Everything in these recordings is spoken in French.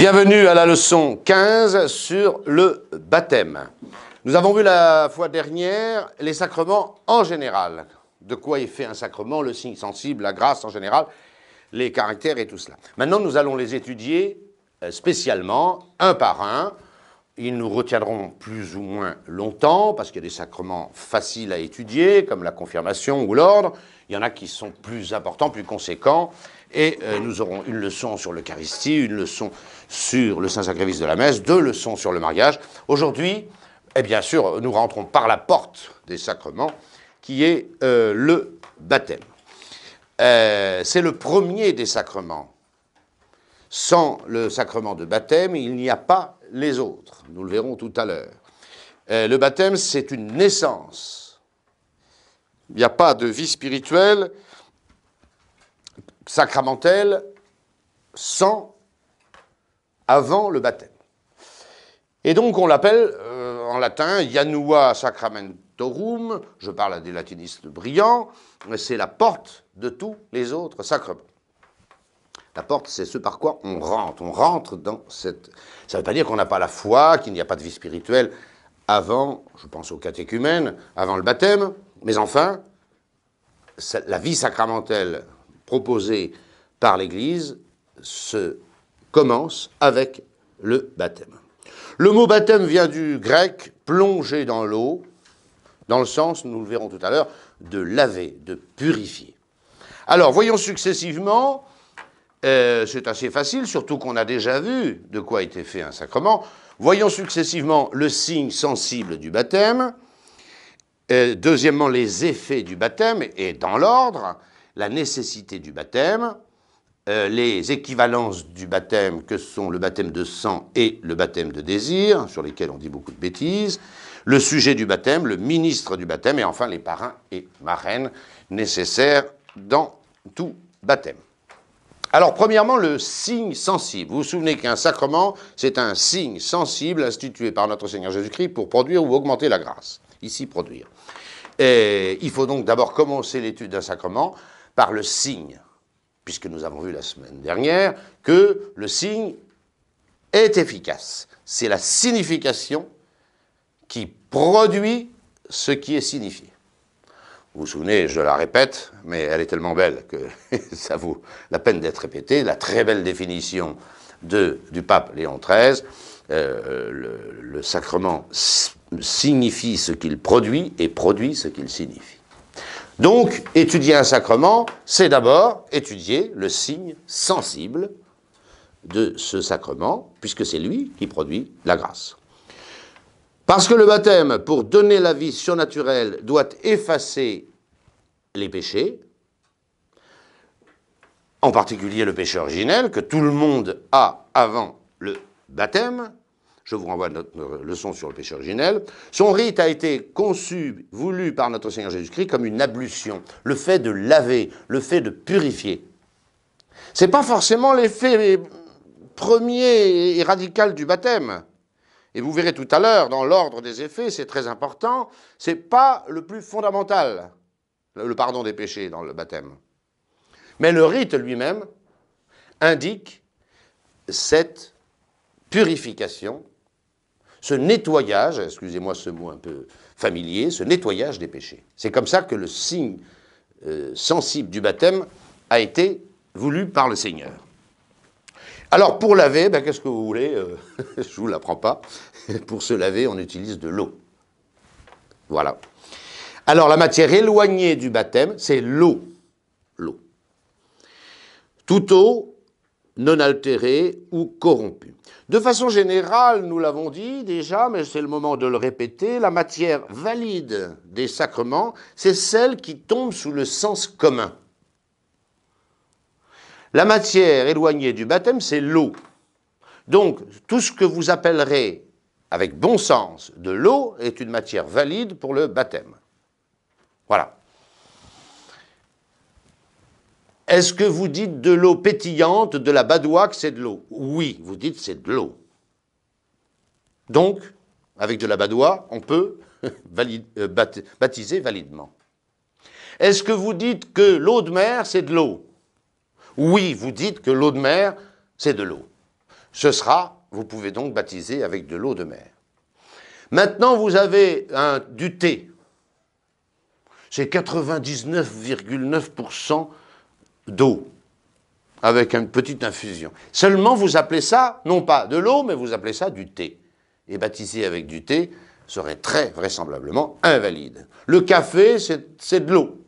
Bienvenue à la leçon 15 sur le baptême. Nous avons vu la fois dernière les sacrements en général. De quoi est fait un sacrement, le signe sensible, la grâce en général, les caractères et tout cela. Maintenant, nous allons les étudier euh, spécialement, un par un. Ils nous retiendront plus ou moins longtemps, parce qu'il y a des sacrements faciles à étudier, comme la confirmation ou l'ordre. Il y en a qui sont plus importants, plus conséquents, et euh, nous aurons une leçon sur l'Eucharistie, une leçon sur le Saint-Sacrifice de la Messe, deux leçons sur le mariage. Aujourd'hui, et eh bien sûr, nous rentrons par la porte des sacrements, qui est euh, le baptême. Euh, c'est le premier des sacrements. Sans le sacrement de baptême, il n'y a pas les autres. Nous le verrons tout à l'heure. le baptême, c'est une naissance. Il n'y a pas de vie spirituelle sacramentelle sans avant le baptême. Et donc on l'appelle euh, en latin Janua Sacramentorum, je parle à des latinistes brillants, c'est la porte de tous les autres sacrements. La porte, c'est ce par quoi on rentre. On rentre dans cette. Ça ne veut pas dire qu'on n'a pas la foi, qu'il n'y a pas de vie spirituelle avant, je pense aux catéchumènes, avant le baptême, mais enfin, la vie sacramentelle proposé par l'Église se commence avec le baptême. Le mot baptême vient du grec plonger dans l'eau, dans le sens, nous le verrons tout à l'heure, de laver, de purifier. Alors, voyons successivement, euh, c'est assez facile, surtout qu'on a déjà vu de quoi était fait un sacrement, voyons successivement le signe sensible du baptême, euh, deuxièmement les effets du baptême, et dans l'ordre, la nécessité du baptême, euh, les équivalences du baptême que sont le baptême de sang et le baptême de désir, sur lesquels on dit beaucoup de bêtises, le sujet du baptême, le ministre du baptême, et enfin les parrains et marraines nécessaires dans tout baptême. Alors, premièrement, le signe sensible. Vous vous souvenez qu'un sacrement, c'est un signe sensible institué par notre Seigneur Jésus-Christ pour produire ou augmenter la grâce. Ici, produire. Et il faut donc d'abord commencer l'étude d'un sacrement par le signe, puisque nous avons vu la semaine dernière que le signe est efficace. C'est la signification qui produit ce qui est signifié. Vous vous souvenez, je la répète, mais elle est tellement belle que ça vaut la peine d'être répétée, la très belle définition de, du pape Léon XIII, euh, le sacrement signifie ce qu'il produit et produit ce qu'il signifie. Donc, étudier un sacrement, c'est d'abord étudier le signe sensible de ce sacrement, puisque c'est lui qui produit la grâce. Parce que le baptême, pour donner la vie surnaturelle, doit effacer les péchés, en particulier le péché originel que tout le monde a avant le baptême, je vous renvoie à notre euh, leçon sur le péché originel, son rite a été conçu, voulu par notre Seigneur Jésus-Christ comme une ablution, le fait de laver, le fait de purifier. Ce n'est pas forcément l'effet euh, premier et radical du baptême. Et vous verrez tout à l'heure, dans l'ordre des effets, c'est très important, ce n'est pas le plus fondamental, le pardon des péchés dans le baptême. Mais le rite lui-même indique cette purification ce nettoyage, excusez-moi ce mot un peu familier, ce nettoyage des péchés. C'est comme ça que le signe euh, sensible du baptême a été voulu par le Seigneur. Alors pour laver, ben, qu'est-ce que vous voulez euh, Je ne vous l'apprends pas. pour se laver, on utilise de l'eau. Voilà. Alors la matière éloignée du baptême, c'est l'eau. L'eau. Toute eau non altéré ou corrompu. De façon générale, nous l'avons dit déjà, mais c'est le moment de le répéter, la matière valide des sacrements, c'est celle qui tombe sous le sens commun. La matière éloignée du baptême, c'est l'eau. Donc, tout ce que vous appellerez, avec bon sens, de l'eau est une matière valide pour le baptême. Voilà. Est-ce que vous dites de l'eau pétillante, de la badoie, que c'est de l'eau Oui, vous dites c'est de l'eau. Donc, avec de la badoie, on peut euh, baptiser validement. Est-ce que vous dites que l'eau de mer, c'est de l'eau Oui, vous dites que l'eau de mer, c'est de l'eau. Ce sera, vous pouvez donc baptiser avec de l'eau de mer. Maintenant, vous avez un, du thé. C'est 99,9% d'eau avec une petite infusion. Seulement, vous appelez ça, non pas de l'eau, mais vous appelez ça du thé. Et baptiser avec du thé serait très vraisemblablement invalide. Le café, c'est de l'eau,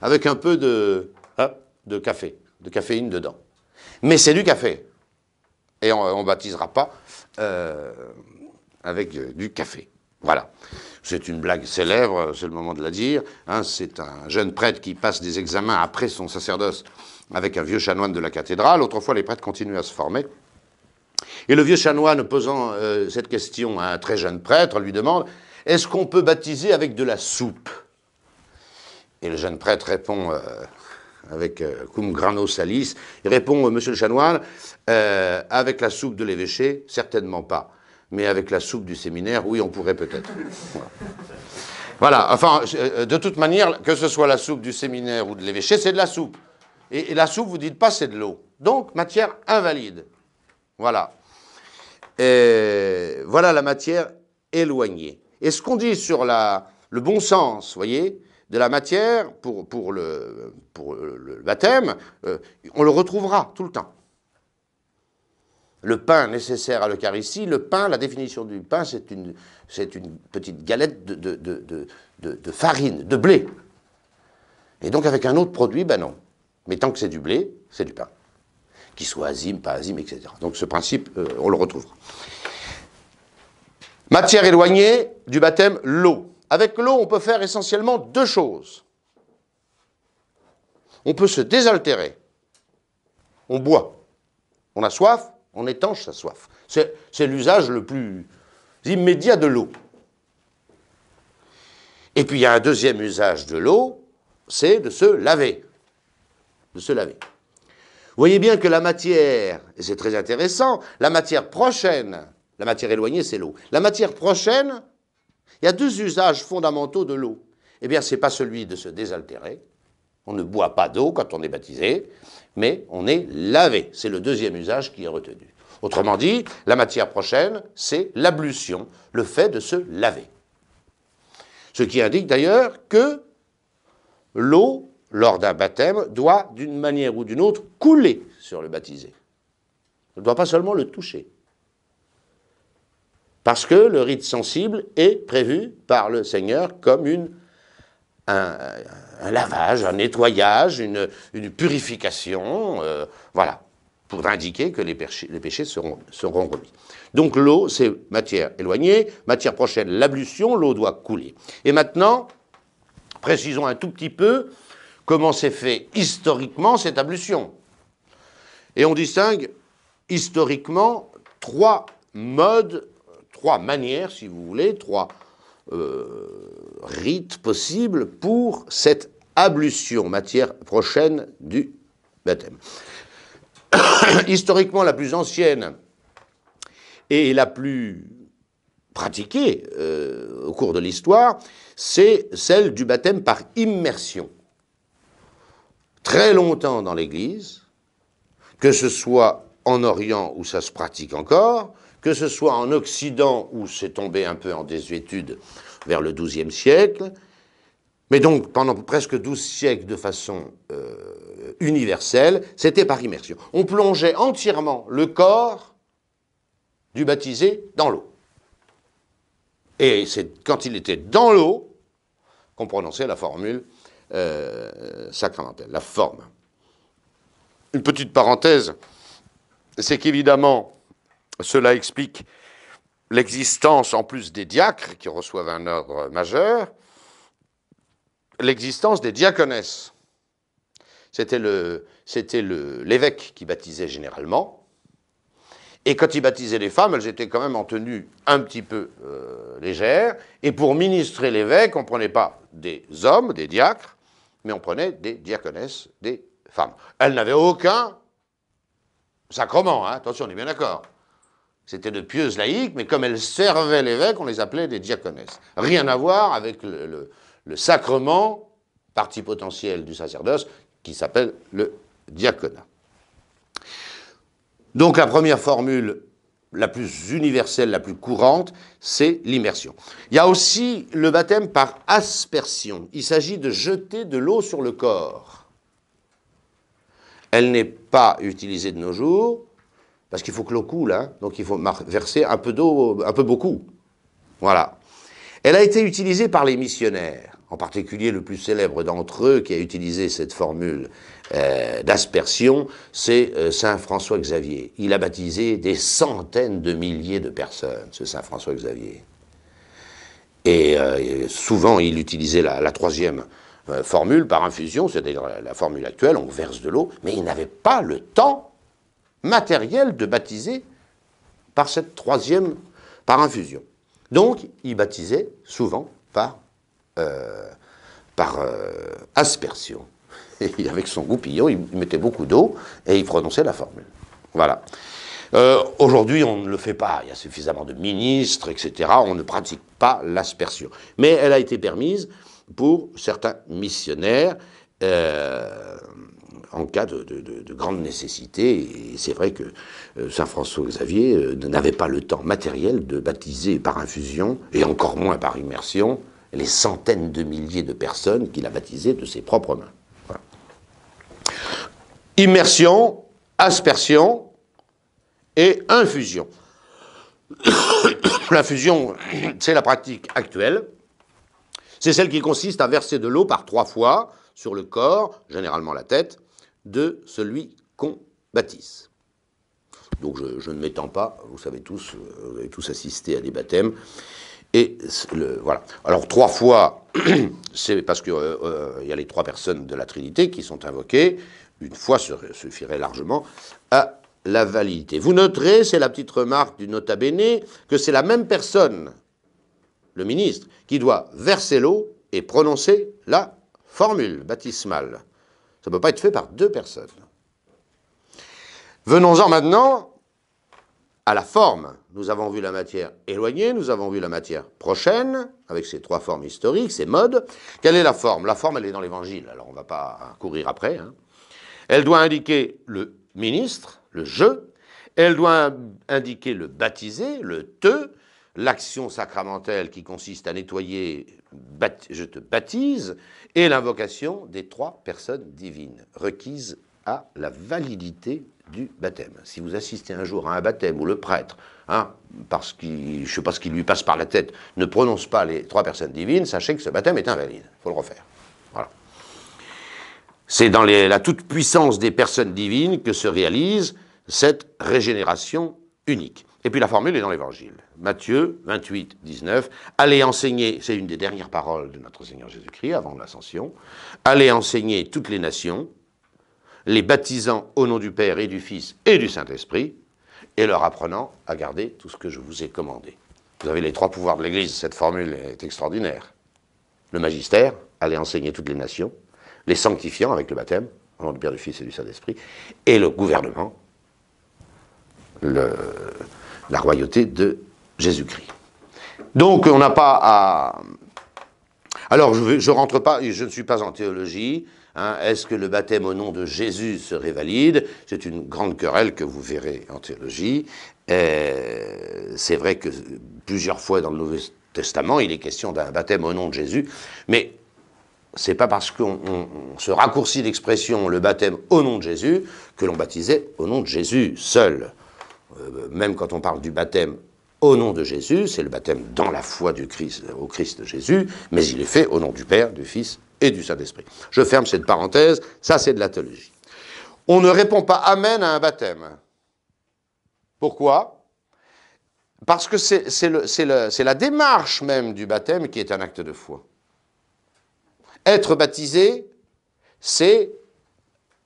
avec un peu de, hein, de café, de caféine dedans. Mais c'est du café. Et on ne baptisera pas euh, avec du café. Voilà. C'est une blague célèbre, c'est le moment de la dire. Hein. c'est un jeune prêtre qui passe des examens après son sacerdoce avec un vieux chanoine de la cathédrale. Autrefois, les prêtres continuaient à se former. Et le vieux chanoine, posant euh, cette question à un très jeune prêtre, lui demande Est-ce qu'on peut baptiser avec de la soupe Et le jeune prêtre répond euh, avec euh, cum grano salis il répond Monsieur le chanoine, avec la soupe de l'évêché, certainement pas mais avec la soupe du séminaire, oui, on pourrait peut-être. Voilà. enfin, euh, de toute manière, que ce soit la soupe du séminaire ou de l'évêché, c'est de la soupe. Et, la soupe, vous dites pas c'est de l'eau. Donc, matière invalide. Voilà. Et voilà la matière éloignée. Et ce qu'on dit sur la, le bon sens, vous voyez, de la matière pour, pour, le, pour le, baptême, euh, on le retrouvera tout le temps le pain nécessaire à l'Eucharistie. Le pain, la définition du pain, c'est une, une, petite galette de, de, farine, de blé. Et donc avec un autre produit, ben non. Mais tant que c'est du blé, c'est du pain. Qu'il soit azime, pas azime, etc. Donc ce principe, euh, on le retrouve. Matière éloignée du baptême, l'eau. Avec l'eau, on peut faire essentiellement deux choses. On peut se désaltérer. On boit. On a soif, on étanche sa soif. C'est l'usage le plus immédiat de l'eau. Et puis il y a un deuxième usage de l'eau, c'est de se laver. De se laver. Vous voyez bien que la matière, et c'est très intéressant, la matière prochaine, la matière éloignée, c'est l'eau. La matière prochaine, il y a deux usages fondamentaux de l'eau. Eh bien, ce n'est pas celui de se désaltérer, on ne boit pas d'eau quand on est baptisé, mais on est lavé. C'est le deuxième usage qui est retenu. Autrement dit, la matière prochaine, c'est l'ablution, le fait de se laver. Ce qui indique d'ailleurs que l'eau, lors d'un baptême, doit d'une manière ou d'une autre couler sur le baptisé. On ne doit pas seulement le toucher. Parce que le rite sensible est prévu par le Seigneur comme une un, lavage, un nettoyage, une, purification, euh, voilà, pour indiquer que les, péchés seront, remis. Donc l'eau, c'est matière éloignée, matière prochaine, l'ablution, l'eau doit couler. Et maintenant, précisons un tout petit peu comment s'est fait historiquement cette ablution. Et on distingue historiquement trois modes, trois manières, si vous voulez, trois euh, rite possible pour cette ablution, matière prochaine du baptême. Historiquement, la plus ancienne et la plus pratiquée euh, au cours de l'histoire, c'est celle du baptême par immersion. Très longtemps dans l'Église, que ce soit en Orient où ça se pratique encore, que ce soit en Occident où c'est tombé un peu en désuétude vers le XIIe siècle, mais donc pendant presque 12 siècles de façon euh, universelle, c'était par immersion. On plongeait entièrement le corps du baptisé dans l'eau. Et c'est quand il était dans l'eau qu'on prononçait la formule euh, sacramentelle, la forme. Une petite parenthèse, c'est qu'évidemment, cela explique l'existence, en plus des diacres qui reçoivent un ordre majeur, l'existence des diaconesses. C'était le, l'évêque qui baptisait généralement. Et quand il baptisait les femmes, elles étaient quand même en tenue un petit peu euh, légère. Et pour ministrer l'évêque, on ne prenait pas des hommes, des diacres, mais on prenait des diaconesses, des femmes. Elles n'avaient aucun sacrement, hein attention, on est bien d'accord. C'était de pieuses laïques, mais comme elles servaient l'évêque, on les appelait des diaconesses. Rien à voir avec le, le sacrement, partie potentielle du sacerdoce, qui s'appelle le diaconat. Donc la première formule la plus universelle, la plus courante, c'est l'immersion. Il y a aussi le baptême par aspersion. Il s'agit de jeter de l'eau sur le corps. Elle n'est pas utilisée de nos jours, parce qu'il faut que l'eau coule, hein. donc il faut verser un peu d'eau, un peu beaucoup. Voilà. Elle a été utilisée par les missionnaires, en particulier le plus célèbre d'entre eux qui a utilisé cette formule euh, d'aspersion, c'est euh, Saint François Xavier. Il a baptisé des centaines de milliers de personnes, ce Saint François Xavier. Et euh, souvent, il utilisait la, troisième formule par infusion, c'est-à-dire la formule actuelle, on verse de l'eau, mais il n'avait pas le temps matériel de baptiser par cette troisième, par infusion. Donc, il baptisait souvent par, euh, par euh, aspersion. Et avec son goupillon, il mettait beaucoup d'eau et il prononçait la formule. Voilà. Euh, aujourd'hui, on ne le fait pas. Il y a suffisamment de ministres, etc. On ne pratique pas l'aspersion. Mais elle a été permise pour certains missionnaires. Euh, en cas de, grande nécessité. Et c'est vrai que euh, Saint François Xavier euh, n'avait pas le temps matériel de baptiser par infusion, et encore moins par immersion, les centaines de milliers de personnes qu'il a baptisées de ses propres mains. Immersion, aspersion et infusion. L'infusion, c'est la pratique actuelle. C'est celle qui consiste à verser de l'eau par trois fois sur le corps, généralement la tête, de celui qu'on baptise. Donc je, ne m'étends pas, vous savez tous, euh, vous avez tous assisté à des baptêmes. Et voilà. Alors trois fois, c'est parce qu'il euh, euh, il y a les trois personnes de la Trinité qui sont invoquées. Une fois suffirait largement à la validité. Vous noterez, c'est la petite remarque du nota bene, que c'est la même personne, le ministre, qui doit verser l'eau et prononcer la formule baptismale. Ça ne peut pas être fait par deux personnes. Venons-en maintenant à la forme. Nous avons vu la matière éloignée, nous avons vu la matière prochaine, avec ses trois formes historiques, ses modes. Quelle est la forme La forme, elle est dans l'évangile, alors on ne va pas courir après. Hein. Elle doit indiquer le ministre, le je. Elle doit indiquer le baptisé, le te, l'action sacramentelle qui consiste à nettoyer je te baptise, et l'invocation des trois personnes divines requises à la validité du baptême. Si vous assistez un jour à un baptême où le prêtre, hein, parce qu'il, je sais pas ce qui lui passe par la tête, ne prononce pas les trois personnes divines, sachez que ce baptême est invalide. Il faut le refaire. Voilà. C'est dans la toute-puissance des personnes divines que se réalise cette régénération unique. Et puis la formule est dans l'Évangile. Matthieu 28, 19. Allez enseigner, c'est une des dernières paroles de notre Seigneur Jésus-Christ avant l'ascension. Allez enseigner toutes les nations, les baptisant au nom du Père et du Fils et du Saint-Esprit, et leur apprenant à garder tout ce que je vous ai commandé. Vous avez les trois pouvoirs de l'Église, cette formule est extraordinaire. Le magistère, allez enseigner toutes les nations, les sanctifiant avec le baptême, au nom du Père, du Fils et du Saint-Esprit, et le gouvernement, le, la royauté de Jésus-Christ. Donc on n'a pas à... Alors je ne rentre pas, je ne suis pas en théologie. Hein. Est-ce que le baptême au nom de Jésus serait valide C'est une grande querelle que vous verrez en théologie. Euh, c'est vrai que plusieurs fois dans le Nouveau Testament, il est question d'un baptême au nom de Jésus, mais c'est pas parce qu'on se raccourcit l'expression le baptême au nom de Jésus que l'on baptisait au nom de Jésus seul. Euh, même quand on parle du baptême au nom de Jésus, c'est le baptême dans la foi du Christ, au Christ de Jésus, mais il est fait au nom du Père, du Fils et du Saint-Esprit. Je ferme cette parenthèse, ça c'est de la théologie. On ne répond pas Amen à un baptême. Pourquoi Parce que c'est la démarche même du baptême qui est un acte de foi. Être baptisé, c'est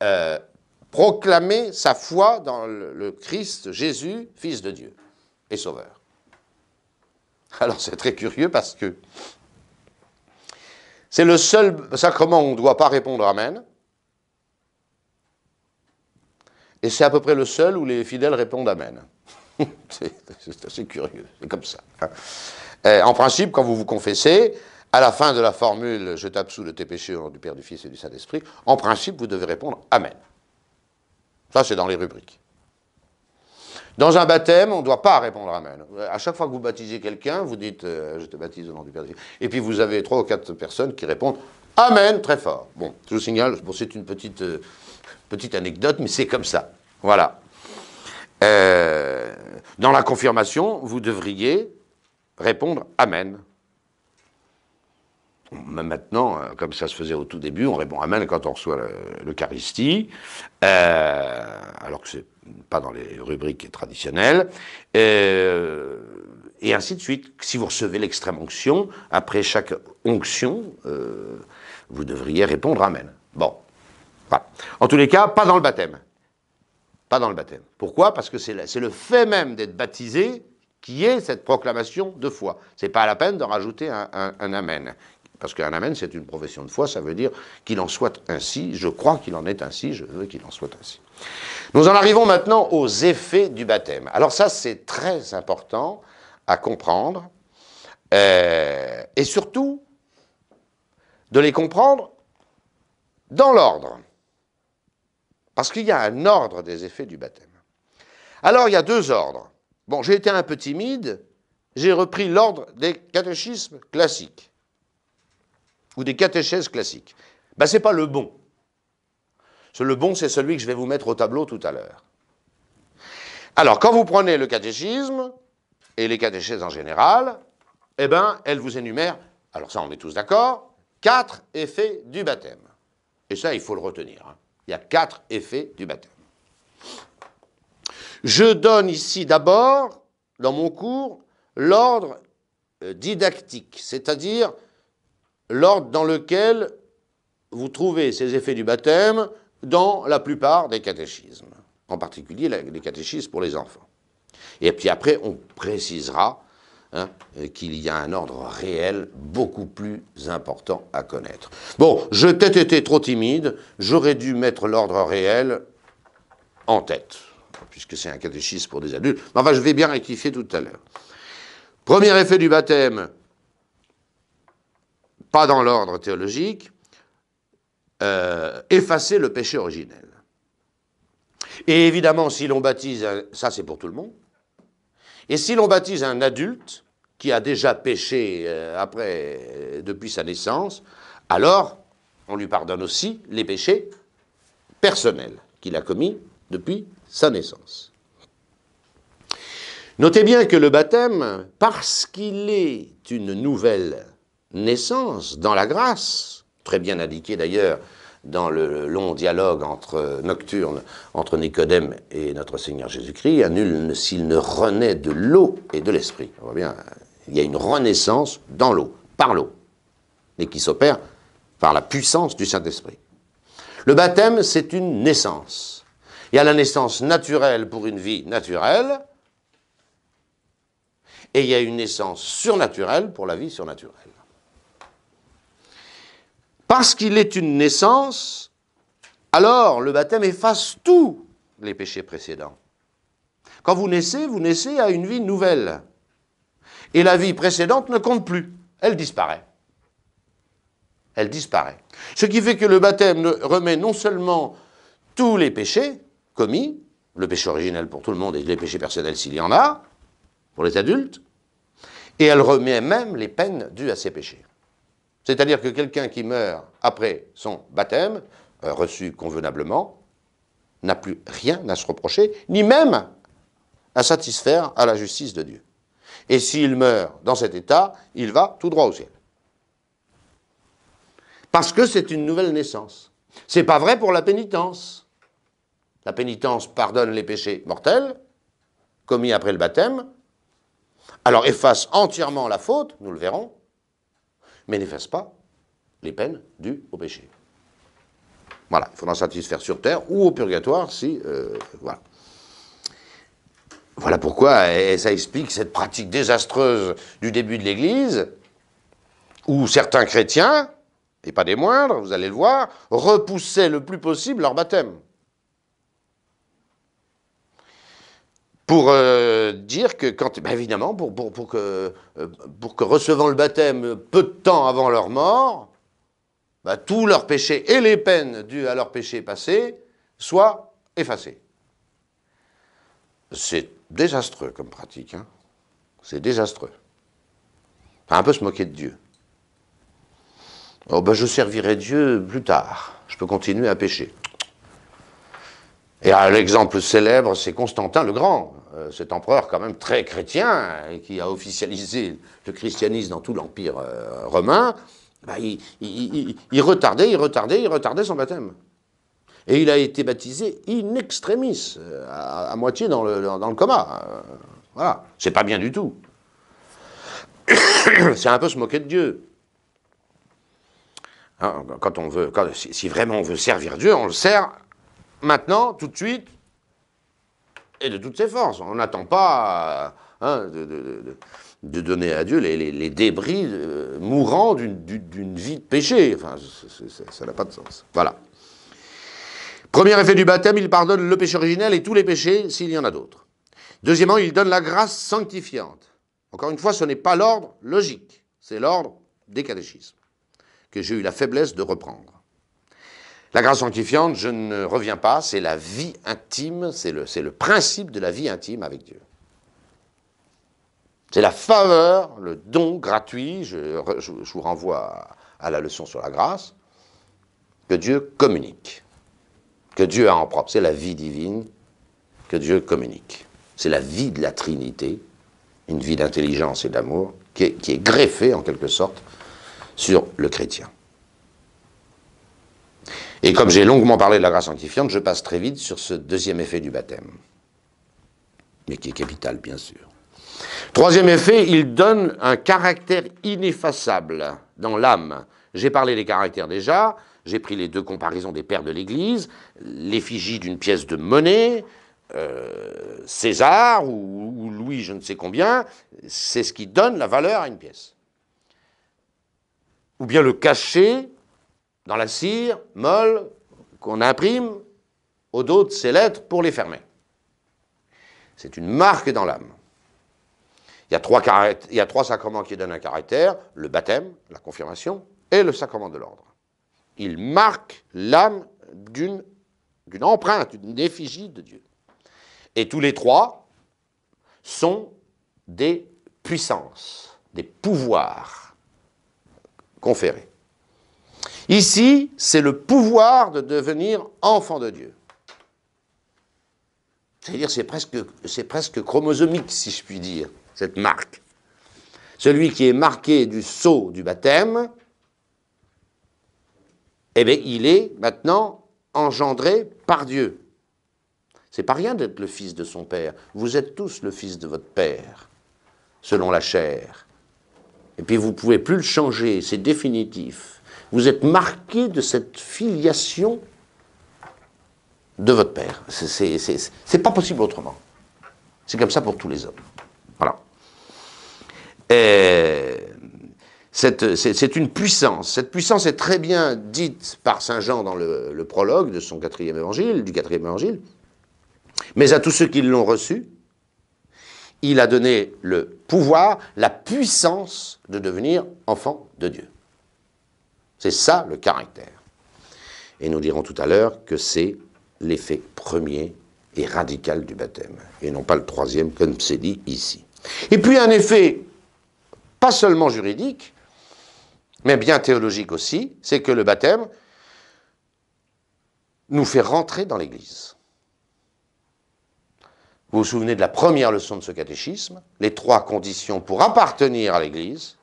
euh, proclamer sa foi dans le Christ Jésus, Fils de Dieu et Sauveur. Alors c'est très curieux parce que c'est le seul sacrement où on ne doit pas répondre Amen. Et c'est à peu près le seul où les fidèles répondent Amen. c'est assez curieux, c'est comme ça. Hein. Euh, en principe, quand vous vous confessez, à la fin de la formule Je t'absous de tes péchés au nom du Père, du Fils et du Saint-Esprit, en principe, vous devez répondre Amen. Ça, c'est dans les rubriques. Dans un baptême, on ne doit pas répondre Amen. À chaque fois que vous baptisez quelqu'un, vous dites euh, Je te baptise au nom du Père. Et puis vous avez trois ou quatre personnes qui répondent Amen très fort. Bon, je vous signale, c'est une petite, euh, petite anecdote, mais c'est comme ça. Voilà. Euh, dans la confirmation, vous devriez répondre Amen maintenant, euh, comme ça se faisait au tout début, on répond Amen quand on reçoit l'Eucharistie, euh, alors que c'est pas dans les rubriques traditionnelles, euh, et ainsi de suite. Si vous recevez l'extrême onction, après chaque onction, vous devriez répondre Amen. Bon, voilà. En tous les cas, pas dans le baptême. Pas dans le baptême. Pourquoi Parce que c'est le fait même d'être baptisé qui est cette proclamation de foi. C'est pas à la peine d'en rajouter un, un, amen. Parce qu'un amen, c'est une profession de foi, ça veut dire qu'il en soit ainsi, je crois qu'il en est ainsi, je veux qu'il en soit ainsi. Nous en arrivons maintenant aux effets du baptême. Alors ça, c'est très important à comprendre, euh, et surtout de les comprendre dans l'ordre. Parce qu'il y a un ordre des effets du baptême. Alors, il y a deux ordres. Bon, j'ai été un peu timide, j'ai repris l'ordre des catéchismes classiques ou des catéchèses classiques, ben, ce n'est pas le bon. Le bon, c'est celui que je vais vous mettre au tableau tout à l'heure. Alors, quand vous prenez le catéchisme, et les catéchèses en général, eh ben, elles vous énumèrent, alors ça on est tous d'accord, quatre effets du baptême. Et ça, il faut le retenir. Hein. Il y a quatre effets du baptême. Je donne ici d'abord, dans mon cours, l'ordre euh, didactique, c'est-à-dire l'ordre dans lequel vous trouvez ces effets du baptême dans la plupart des catéchismes, en particulier les catéchismes pour les enfants. Et puis après, on précisera hein, qu'il y a un ordre réel beaucoup plus important à connaître. Bon, je t'ai été trop timide, j'aurais dû mettre l'ordre réel en tête, puisque c'est un catéchisme pour des adultes. Mais enfin, je vais bien rectifier tout à l'heure. Premier effet du baptême, pas dans l'ordre théologique, euh, effacer le péché originel. Et évidemment, si l'on baptise, ça c'est pour tout le monde, et si l'on baptise un adulte qui a déjà péché euh, après, euh, depuis sa naissance, alors on lui pardonne aussi les péchés personnels qu'il a commis depuis sa naissance. Notez bien que le baptême, parce qu'il est une nouvelle naissance dans la grâce, très bien indiqué d'ailleurs dans le long dialogue entre, nocturne entre Nicodème et notre Seigneur Jésus-Christ, s'il ne renaît de l'eau et de l'esprit. On voit bien, il y a une renaissance dans l'eau, par l'eau, mais qui s'opère par la puissance du Saint-Esprit. Le baptême, c'est une naissance. Il y a la naissance naturelle pour une vie naturelle, et il y a une naissance surnaturelle pour la vie surnaturelle parce qu'il est une naissance, alors le baptême efface tous les péchés précédents. Quand vous naissez, vous naissez à une vie nouvelle. Et la vie précédente ne compte plus. Elle disparaît. Elle disparaît. Ce qui fait que le baptême remet non seulement tous les péchés commis, le péché originel pour tout le monde et les péchés personnels s'il y en a, pour les adultes, et elle remet même les peines dues à ces péchés. C'est-à-dire que quelqu'un qui meurt après son baptême, euh, reçu convenablement, n'a plus rien à se reprocher, ni même à satisfaire à la justice de Dieu. Et s'il meurt dans cet état, il va tout droit au ciel. Parce que c'est une nouvelle naissance. Ce n'est pas vrai pour la pénitence. La pénitence pardonne les péchés mortels commis après le baptême, alors efface entièrement la faute, nous le verrons, mais n'efface pas les peines dues au péché. Voilà, il faudra satisfaire sur terre ou au purgatoire si. Euh, voilà. Voilà pourquoi, et ça explique cette pratique désastreuse du début de l'Église, où certains chrétiens, et pas des moindres, vous allez le voir, repoussaient le plus possible leur baptême. pour euh, dire que, quand, ben, évidemment, euh, pour, que, recevant le baptême peu de temps avant leur mort, ben, tous leurs péchés et les peines dues à leurs péchés passés soient effacés. C'est désastreux comme pratique. Hein. C'est désastreux. un peu se moquer de Dieu. Oh, ben, je servirai Dieu plus tard. Je peux continuer à pécher. Et l'exemple célèbre, c'est Constantin le Grand. Euh, cet empereur quand même très chrétien, hein, qui a officialisé le christianisme dans tout l'Empire euh, romain, bah, il, retardait, il retardait, il retardait son baptême. Et il a été baptisé in extremis, euh, à, moitié dans le, coma. Voilà, c'est pas bien du tout. C'est un peu se moquer de Dieu. Hein, quand on veut, si vraiment on veut servir Dieu, on le sert maintenant, tout de suite, et de toutes ses forces. On n'attend pas euh, hein, de, donner à Dieu les, débris euh, mourants d'une vie de péché. Enfin, ça n'a pas de sens. Voilà. Premier effet du baptême, il pardonne le péché originel et tous les péchés s'il y en a d'autres. Deuxièmement, il donne la grâce sanctifiante. Encore une fois, ce n'est pas l'ordre logique, c'est l'ordre des catéchismes que j'ai eu la faiblesse de reprendre. La grâce sanctifiante, je ne reviens pas, c'est la vie intime, c'est le, principe de la vie intime avec Dieu. C'est la faveur, le don gratuit, je, vous renvoie à, la leçon sur la grâce, que Dieu communique, que Dieu a en propre. C'est la vie divine que Dieu communique. C'est la vie de la Trinité, une vie d'intelligence et d'amour, qui est greffée en quelque sorte sur le chrétien. Et comme j'ai longuement parlé de la grâce sanctifiante, je passe très vite sur ce deuxième effet du baptême, mais qui est capital, bien sûr. Troisième effet, il donne un caractère ineffaçable dans l'âme. J'ai parlé des caractères déjà, j'ai pris les deux comparaisons des pères de l'Église, l'effigie d'une pièce de monnaie, euh, César ou Louis je ne sais combien, c'est ce qui donne la valeur à une pièce. Ou bien le cachet dans la cire molle qu'on imprime au dos de ces lettres pour les fermer. C'est une marque dans l'âme. Il y, a trois sacrements qui donnent un caractère, le baptême, la confirmation et le sacrement de l'ordre. Ils marquent l'âme d'une empreinte, d'une effigie de Dieu. Et tous les trois sont des puissances, des pouvoirs conférés. Ici, c'est le pouvoir de devenir enfant de Dieu. C'est-à-dire, c'est presque, c'est presque chromosomique, si je puis dire, cette marque. Celui qui est marqué du sceau du baptême, eh bien, il est maintenant engendré par Dieu. C'est pas rien d'être le fils de son père. Vous êtes tous le fils de votre père, selon la chair. Et puis vous ne pouvez plus le changer, c'est définitif vous êtes marqué de cette filiation de votre père. C'est pas possible autrement. C'est comme ça pour tous les hommes. Voilà. C'est une puissance. Cette puissance est très bien dite par Saint Jean dans le, prologue de son quatrième évangile, du quatrième évangile. Mais à tous ceux qui l'ont reçu, il a donné le pouvoir, la puissance de devenir enfant de Dieu. C'est ça le caractère. Et nous dirons tout à l'heure que c'est l'effet premier et radical du baptême, et non pas le troisième, comme c'est dit ici. Et puis un effet, pas seulement juridique, mais bien théologique aussi, c'est que le baptême nous fait rentrer dans l'Église. Vous vous souvenez de la première leçon de ce catéchisme, les trois conditions pour appartenir à l'Église,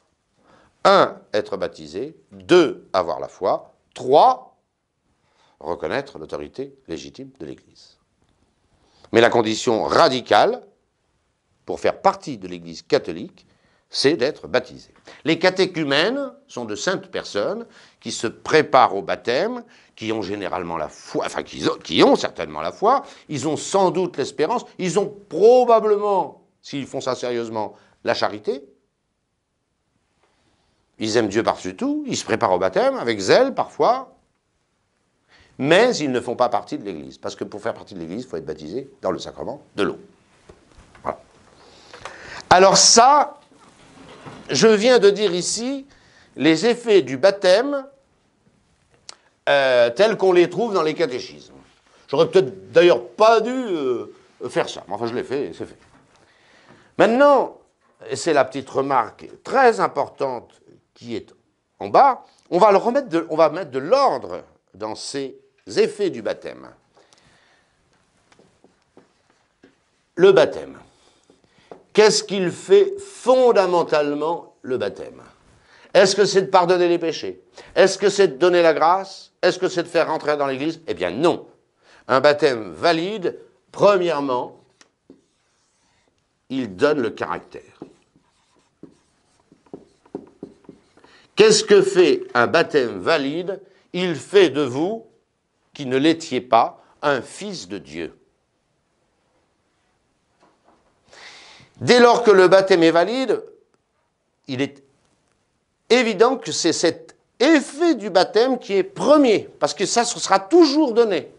1. Être baptisé. 2. Avoir la foi. 3. Reconnaître l'autorité légitime de l'Église. Mais la condition radicale pour faire partie de l'Église catholique, c'est d'être baptisé. Les catéchumènes sont de saintes personnes qui se préparent au baptême, qui ont généralement la foi, enfin qui ont certainement la foi, ils ont sans doute l'espérance, ils ont probablement, s'ils font ça sérieusement, la charité, ils aiment Dieu par-dessus tout, ils se préparent au baptême avec zèle parfois, mais ils ne font pas partie de l'Église. Parce que pour faire partie de l'Église, il faut être baptisé dans le sacrement de l'eau. Voilà. Alors ça, je viens de dire ici les effets du baptême euh, tels qu'on les trouve dans les catéchismes. J'aurais peut-être d'ailleurs pas dû euh, faire ça, mais enfin je l'ai fait, et c'est fait. Maintenant, c'est la petite remarque très importante qui est en bas, on va, le remettre on va mettre de l'ordre dans ces effets du baptême. Le baptême. Qu'est-ce qu'il fait fondamentalement le baptême Est-ce que c'est de pardonner les péchés Est-ce que c'est de donner la grâce Est-ce que c'est de faire rentrer dans l'Église Eh bien non. Un baptême valide, premièrement, il donne le caractère. Qu'est-ce que fait un baptême valide Il fait de vous, qui ne l'étiez pas, un fils de Dieu. Dès lors que le baptême est valide, il est évident que c'est cet effet du baptême qui est premier, parce que ça, ce sera toujours donné.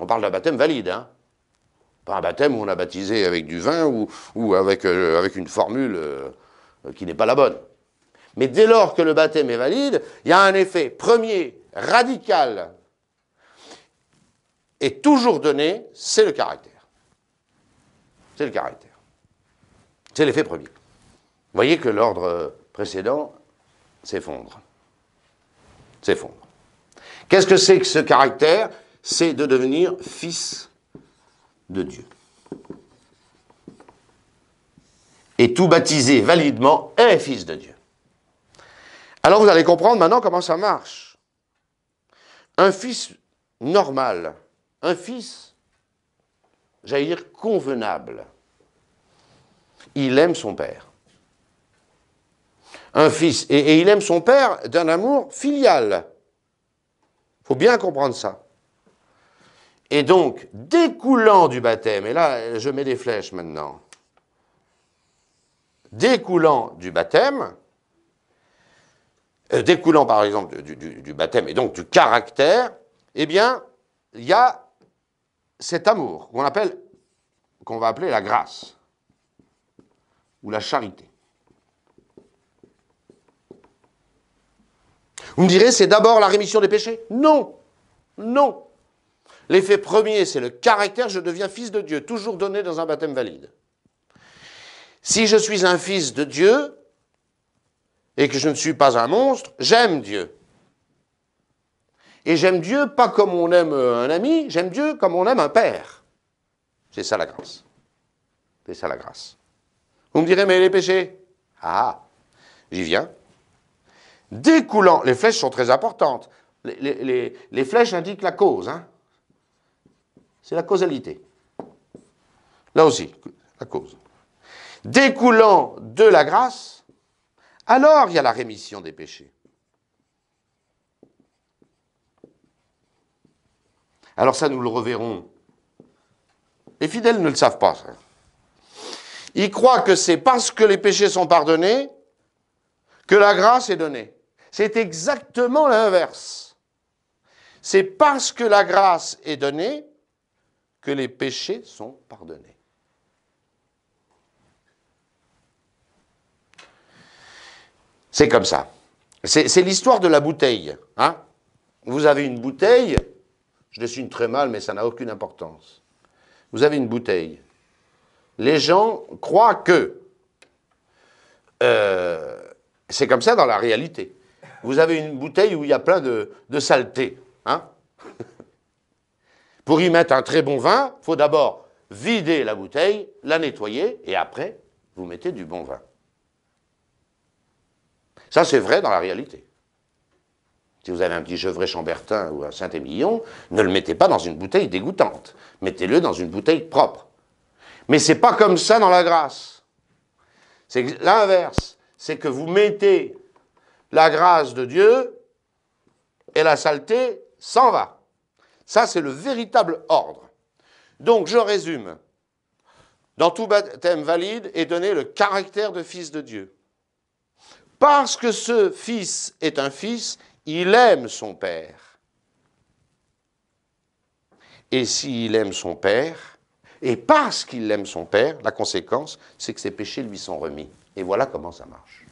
On parle d'un baptême valide, hein pas un baptême où on a baptisé avec du vin ou, euh, avec, une formule euh, qui n'est pas la bonne. Mais dès lors que le baptême est valide, il y a un effet premier, radical, et toujours donné, c'est le caractère. C'est le caractère. C'est l'effet premier. Vous voyez que l'ordre précédent s'effondre. S'effondre. Qu'est-ce que c'est que ce caractère C'est de devenir fils de Dieu. Et tout baptisé validement est fils de Dieu. Alors vous allez comprendre maintenant comment ça marche. Un fils normal, un fils, j'allais dire convenable, il aime son père. Un fils, et, il aime son père d'un amour filial. Il faut bien comprendre ça. Et donc, découlant du baptême, et là je mets des flèches maintenant, découlant du baptême, euh, découlant par exemple du, baptême et donc du caractère, eh bien, il y a cet amour qu'on appelle, qu'on va appeler la grâce ou la charité. Vous me direz, c'est d'abord la rémission des péchés Non, non. L'effet premier, c'est le caractère, je deviens fils de Dieu, toujours donné dans un baptême valide. Si je suis un fils de Dieu, et que je ne suis pas un monstre, j'aime Dieu. Et j'aime Dieu pas comme on aime euh, un ami, j'aime Dieu comme on aime un père. C'est ça la grâce. C'est ça la grâce. Vous me direz, mais les péchés Ah, j'y viens. Découlant, les flèches sont très importantes. Les, flèches indiquent la cause. Hein. C'est la causalité. Là aussi, la cause. Découlant de la grâce, alors il y a la rémission des péchés. Alors ça, nous le reverrons. Les fidèles ne le savent pas. Ils croient que c'est parce que les péchés sont pardonnés que la grâce est donnée. C'est exactement l'inverse. C'est parce que la grâce est donnée que les péchés sont pardonnés. C'est comme ça. C'est l'histoire de la bouteille. Hein Vous avez une bouteille, je dessine très mal, mais ça n'a aucune importance. Vous avez une bouteille. Les gens croient que. Euh, c'est comme ça dans la réalité. Vous avez une bouteille où il y a plein de, saleté. Hein Pour y mettre un très bon vin, il faut d'abord vider la bouteille, la nettoyer, et après, vous mettez du bon vin. Ça, c'est vrai dans la réalité. Si vous avez un petit chevret chambertin ou un Saint-Émilion, ne le mettez pas dans une bouteille dégoûtante. Mettez-le dans une bouteille propre. Mais c'est pas comme ça dans la grâce. C'est l'inverse. C'est que vous mettez la grâce de Dieu et la saleté s'en va. Ça, c'est le véritable ordre. Donc, je résume. Dans tout baptême valide est donné le caractère de fils de Dieu. Parce que ce fils est un fils, il aime son père. Et s'il aime son père, et parce qu'il aime son père, la conséquence, c'est que ses péchés lui sont remis. Et voilà comment ça marche.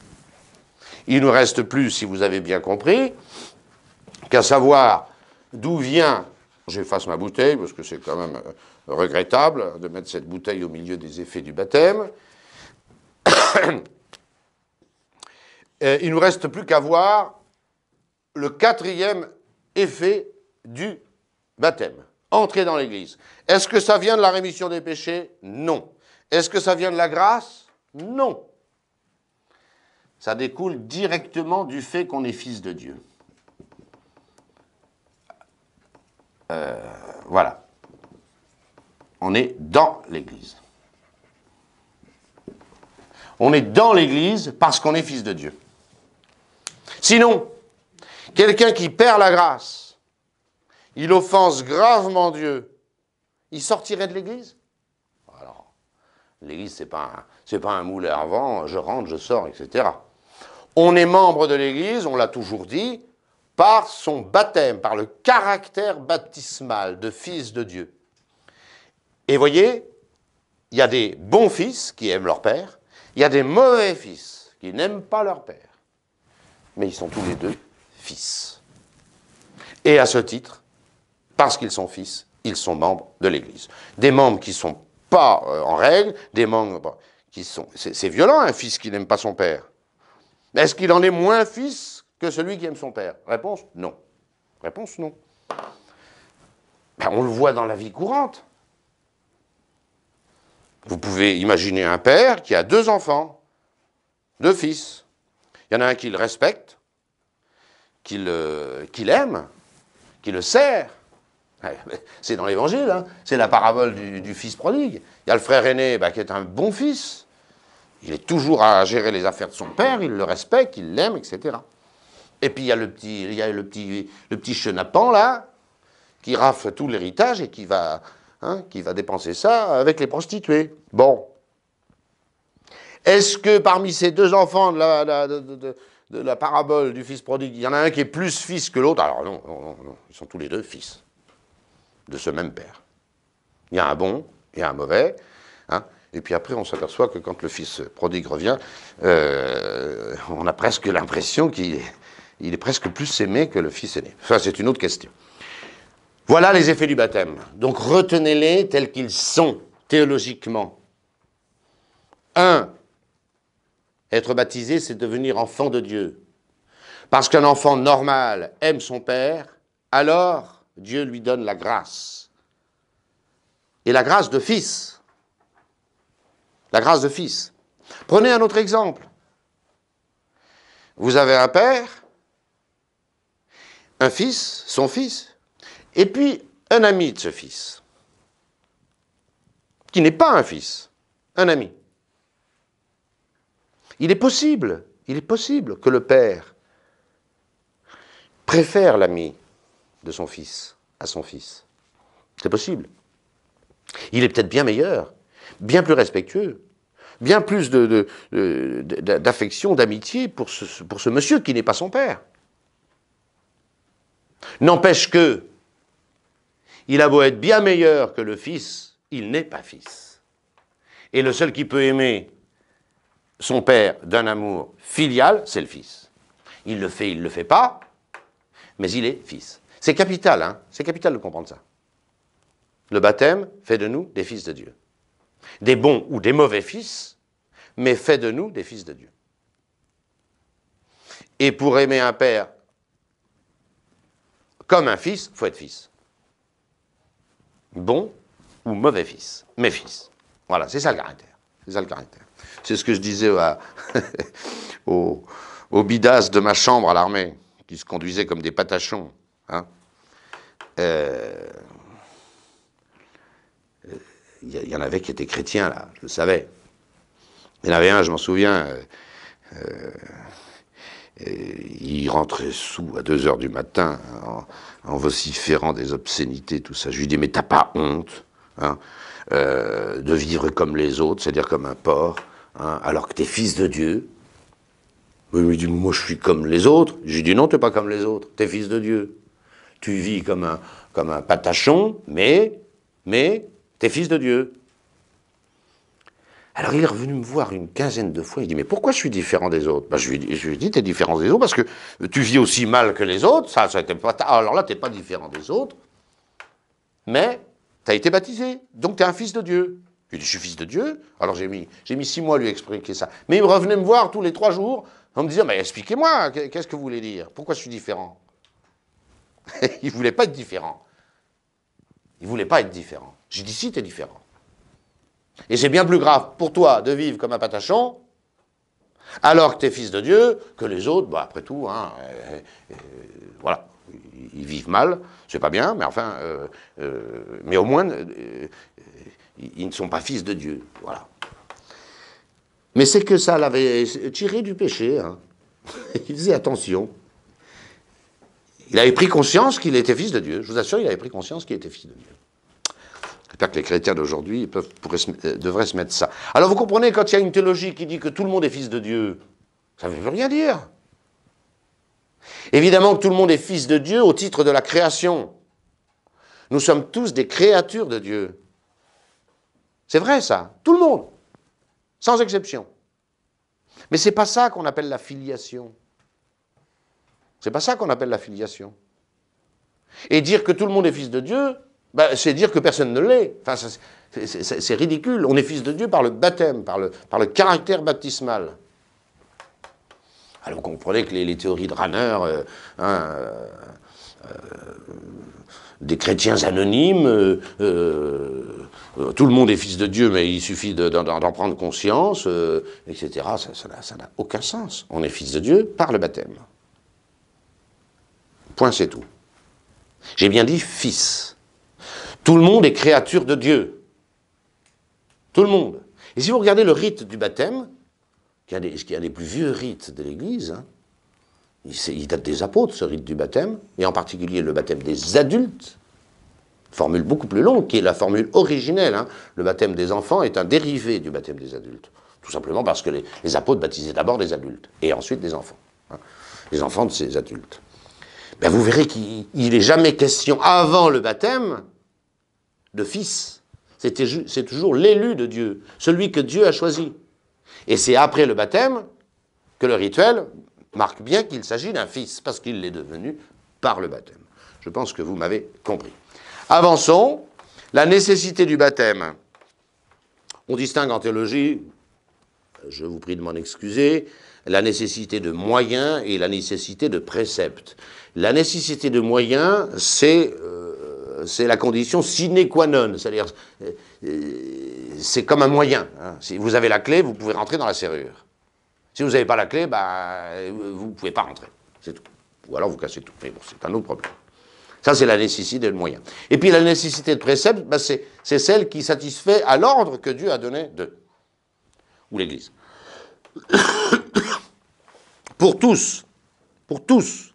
Il ne reste plus, si vous avez bien compris, qu'à savoir d'où vient, j'efface ma bouteille, parce que c'est quand même euh, regrettable de mettre cette bouteille au milieu des effets du baptême, il il nous reste plus qu'à voir le quatrième effet du baptême. Entrer dans l'Église. Est-ce que ça vient de la rémission des péchés Non. Est-ce que ça vient de la grâce Non. Ça découle directement du fait qu'on est fils de Dieu. Euh, voilà. On est dans l'Église. On est dans l'Église parce qu'on est fils de Dieu. Sinon, quelqu'un qui perd la grâce, il offense gravement Dieu, il sortirait de l'Église Alors, l'Église, c'est pas, pas un moulin à vent, je rentre, je sors, etc. On est membre de l'Église, on l'a toujours dit, par son baptême, par le caractère baptismal de fils de Dieu. Et voyez, il y a des bons fils qui aiment leur père, il y a des mauvais fils qui n'aiment pas leur père mais ils sont tous les deux fils. Et à ce titre, parce qu'ils sont fils, ils sont membres de l'Église. Des membres qui ne sont pas euh, en règle, des membres qui sont... C'est violent un fils qui n'aime pas son père. Est-ce qu'il en est moins fils que celui qui aime son père Réponse, non. Réponse, non. Ben, on le voit dans la vie courante. Vous pouvez imaginer un père qui a deux enfants, deux fils. Il y en a un qui le respecte, qui, qu'il euh, qui l'aime, qui le sert. C'est dans l'évangile, hein. c'est la parabole du, fils prodigue. Il y a le frère aîné bah, qui est un bon fils. Il est toujours à gérer les affaires de son père, il le respecte, il l'aime, etc. Et puis il y a le petit, il a le petit, le petit chenapan là, qui rafle tout l'héritage et qui va, hein, qui va dépenser ça avec les prostituées. Bon, est-ce que parmi ces deux enfants de la, parabole du fils prodigue, il y en a un qui est plus fils que l'autre Alors non, ils sont tous les deux fils de ce même père. Il y a un bon, il y a un mauvais. Hein. et puis après, on s'aperçoit que quand le fils prodigue revient, euh, on a presque l'impression qu'il est, presque plus aimé que le fils aîné. Enfin, c'est une autre question. Voilà les effets du baptême. Donc retenez-les tels qu'ils sont théologiquement. 1. Être baptisé, c'est devenir enfant de Dieu. Parce qu'un enfant normal aime son Père, alors Dieu lui donne la grâce. Et la grâce de fils. La grâce de fils. Prenez un autre exemple. Vous avez un père, un fils, son fils, et puis un ami de ce fils, qui n'est pas un fils, un ami. Il est possible, il est possible que le père préfère l'ami de son fils à son fils. C'est possible. Il est peut-être bien meilleur, bien plus respectueux, bien plus d'affection, d'amitié pour ce, pour ce monsieur qui n'est pas son père. N'empêche que, il a beau être bien meilleur que le fils, il n'est pas fils. Et le seul qui peut aimer son père d'un amour filial, c'est le fils. Il le fait, il ne le fait pas, mais il est fils. C'est capital, hein c'est capital de comprendre ça. Le baptême fait de nous des fils de Dieu. Des bons ou des mauvais fils, mais fait de nous des fils de Dieu. Et pour aimer un père comme un fils, il faut être fils. Bon ou mauvais fils, mais fils. Voilà, c'est ça le caractère. C'est C'est ce que je disais aux, aux, de ma chambre à l'armée, qui se conduisaient comme des patachons. il hein. euh, euh, y, en avait qui étaient chrétiens, là, je le savais. Il y en avait un, je m'en souviens, euh, il rentrait sous à 2 heures du matin en, vociférant des obscénités, tout ça. Je lui dis, mais t'as pas honte hein euh, de vivre comme les autres, c'est-à-dire comme un porc, hein, alors que tu es fils de Dieu. Il me dit, moi je suis comme les autres. J'ai dit, non, tu pas comme les autres, tu fils de Dieu. Tu vis comme un, comme un patachon, mais, mais, tu es fils de Dieu. Alors il est revenu me voir une quinzaine de fois, il dit, mais pourquoi je suis différent des autres ben, je, lui, ai dit, tu es différent des autres parce que tu vis aussi mal que les autres, ça, ça pas, alors là, tu pas différent des autres, mais tu as été baptisé, donc tu es un fils de Dieu. Il dit, je suis fils de Dieu. Alors j'ai mis, j'ai mis six mois à lui expliquer ça. Mais il revenait me voir tous les trois jours en me disant, mais expliquez-moi, qu'est-ce que vous voulez dire Pourquoi je suis différent Il ne voulait pas être différent. Il ne voulait pas être différent. J'ai dit, si, tu es différent. Et c'est bien plus grave pour toi de vivre comme un patachon, alors que tu es fils de Dieu, que les autres, bah, après tout, hein, euh, euh, voilà ils vivent mal, c'est pas bien, mais enfin, euh, euh, mais au moins, euh, ils ne sont pas fils de Dieu. Voilà. Mais c'est que ça l'avait tiré du péché. Hein. il faisait attention. Il avait pris conscience qu'il était fils de Dieu. Je vous assure, il avait pris conscience qu'il était fils de Dieu. J'espère que les chrétiens d'aujourd'hui devraient se mettre ça. Alors vous comprenez, quand il y a une théologie qui dit que tout le monde est fils de Dieu, ça ne veut rien dire. Évidemment que tout le monde est fils de Dieu au titre de la création. Nous sommes tous des créatures de Dieu. C'est vrai ça, tout le monde, sans exception. Mais c'est pas ça qu'on appelle la filiation. C'est pas ça qu'on appelle la filiation. Et dire que tout le monde est fils de Dieu, ben, c'est dire que personne ne l'est. Enfin, c'est ridicule. On est fils de Dieu par le baptême, par le, par le caractère baptismal. Alors ah, vous comprenez que les, théories de Rahner, euh, hein, euh, euh, des chrétiens anonymes, tout le monde est fils de Dieu, mais il suffit d'en prendre conscience, etc. Ça n'a aucun sens. On est fils de Dieu par le baptême. Point, c'est tout. J'ai bien dit fils. Tout le monde est créature de Dieu. Tout le monde. Et si vous regardez le rite du baptême, qui y des plus vieux rites de l'Église. Hein. Il, date des apôtres, ce rite du baptême, et en particulier le baptême des adultes. Formule beaucoup plus longue, qui est la formule originelle. Hein. Le baptême des enfants est un dérivé du baptême des adultes. Tout simplement parce que les, apôtres baptisaient d'abord les adultes, et ensuite les enfants. Hein. Les enfants de ces adultes. Ben vous verrez qu'il n'est jamais question, avant le baptême, de fils. C'est toujours l'élu de Dieu, celui que Dieu a choisi. Et c'est après le baptême que le rituel marque bien qu'il s'agit d'un fils, parce qu'il l'est devenu par le baptême. Je pense que vous m'avez compris. Avançons. La nécessité du baptême. On distingue en théologie, je vous prie de m'en excuser, la nécessité de moyens et la nécessité de préceptes. La nécessité de moyens, c'est euh, c'est la condition sine qua non, c'est-à-dire euh, c'est comme un moyen. Hein. Si vous avez la clé, vous pouvez rentrer dans la serrure. Si vous n'avez pas la clé, bah, vous ne pouvez pas rentrer. C'est tout. Ou alors vous cassez tout. Mais bon, c'est un autre problème. Ça, c'est la nécessité de moyen. Et puis la nécessité de précepte, bah, c'est celle qui satisfait à l'ordre que Dieu a donné d'eux, ou l'Église. pour tous, pour tous,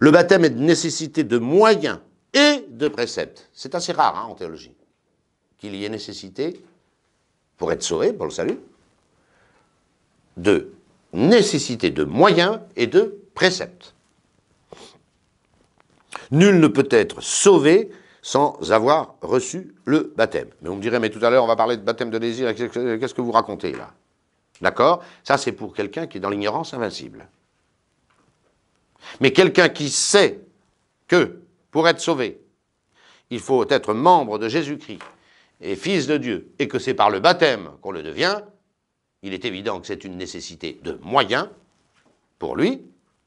le baptême est de nécessité de moyens et de préceptes. C'est assez rare hein, en théologie qu'il y ait nécessité pour être sauvé, pour le salut, de nécessité de moyens et de préceptes. Nul ne peut être sauvé sans avoir reçu le baptême. Mais on me dirait, mais tout à l'heure, on va parler de baptême de désir, qu'est-ce que vous racontez là D'accord Ça, c'est pour quelqu'un qui est dans l'ignorance invincible. Mais quelqu'un qui sait que, pour être sauvé, il faut être membre de Jésus-Christ, et fils de Dieu, et que c'est par le baptême qu'on le devient, il est évident que c'est une nécessité de moyens pour lui,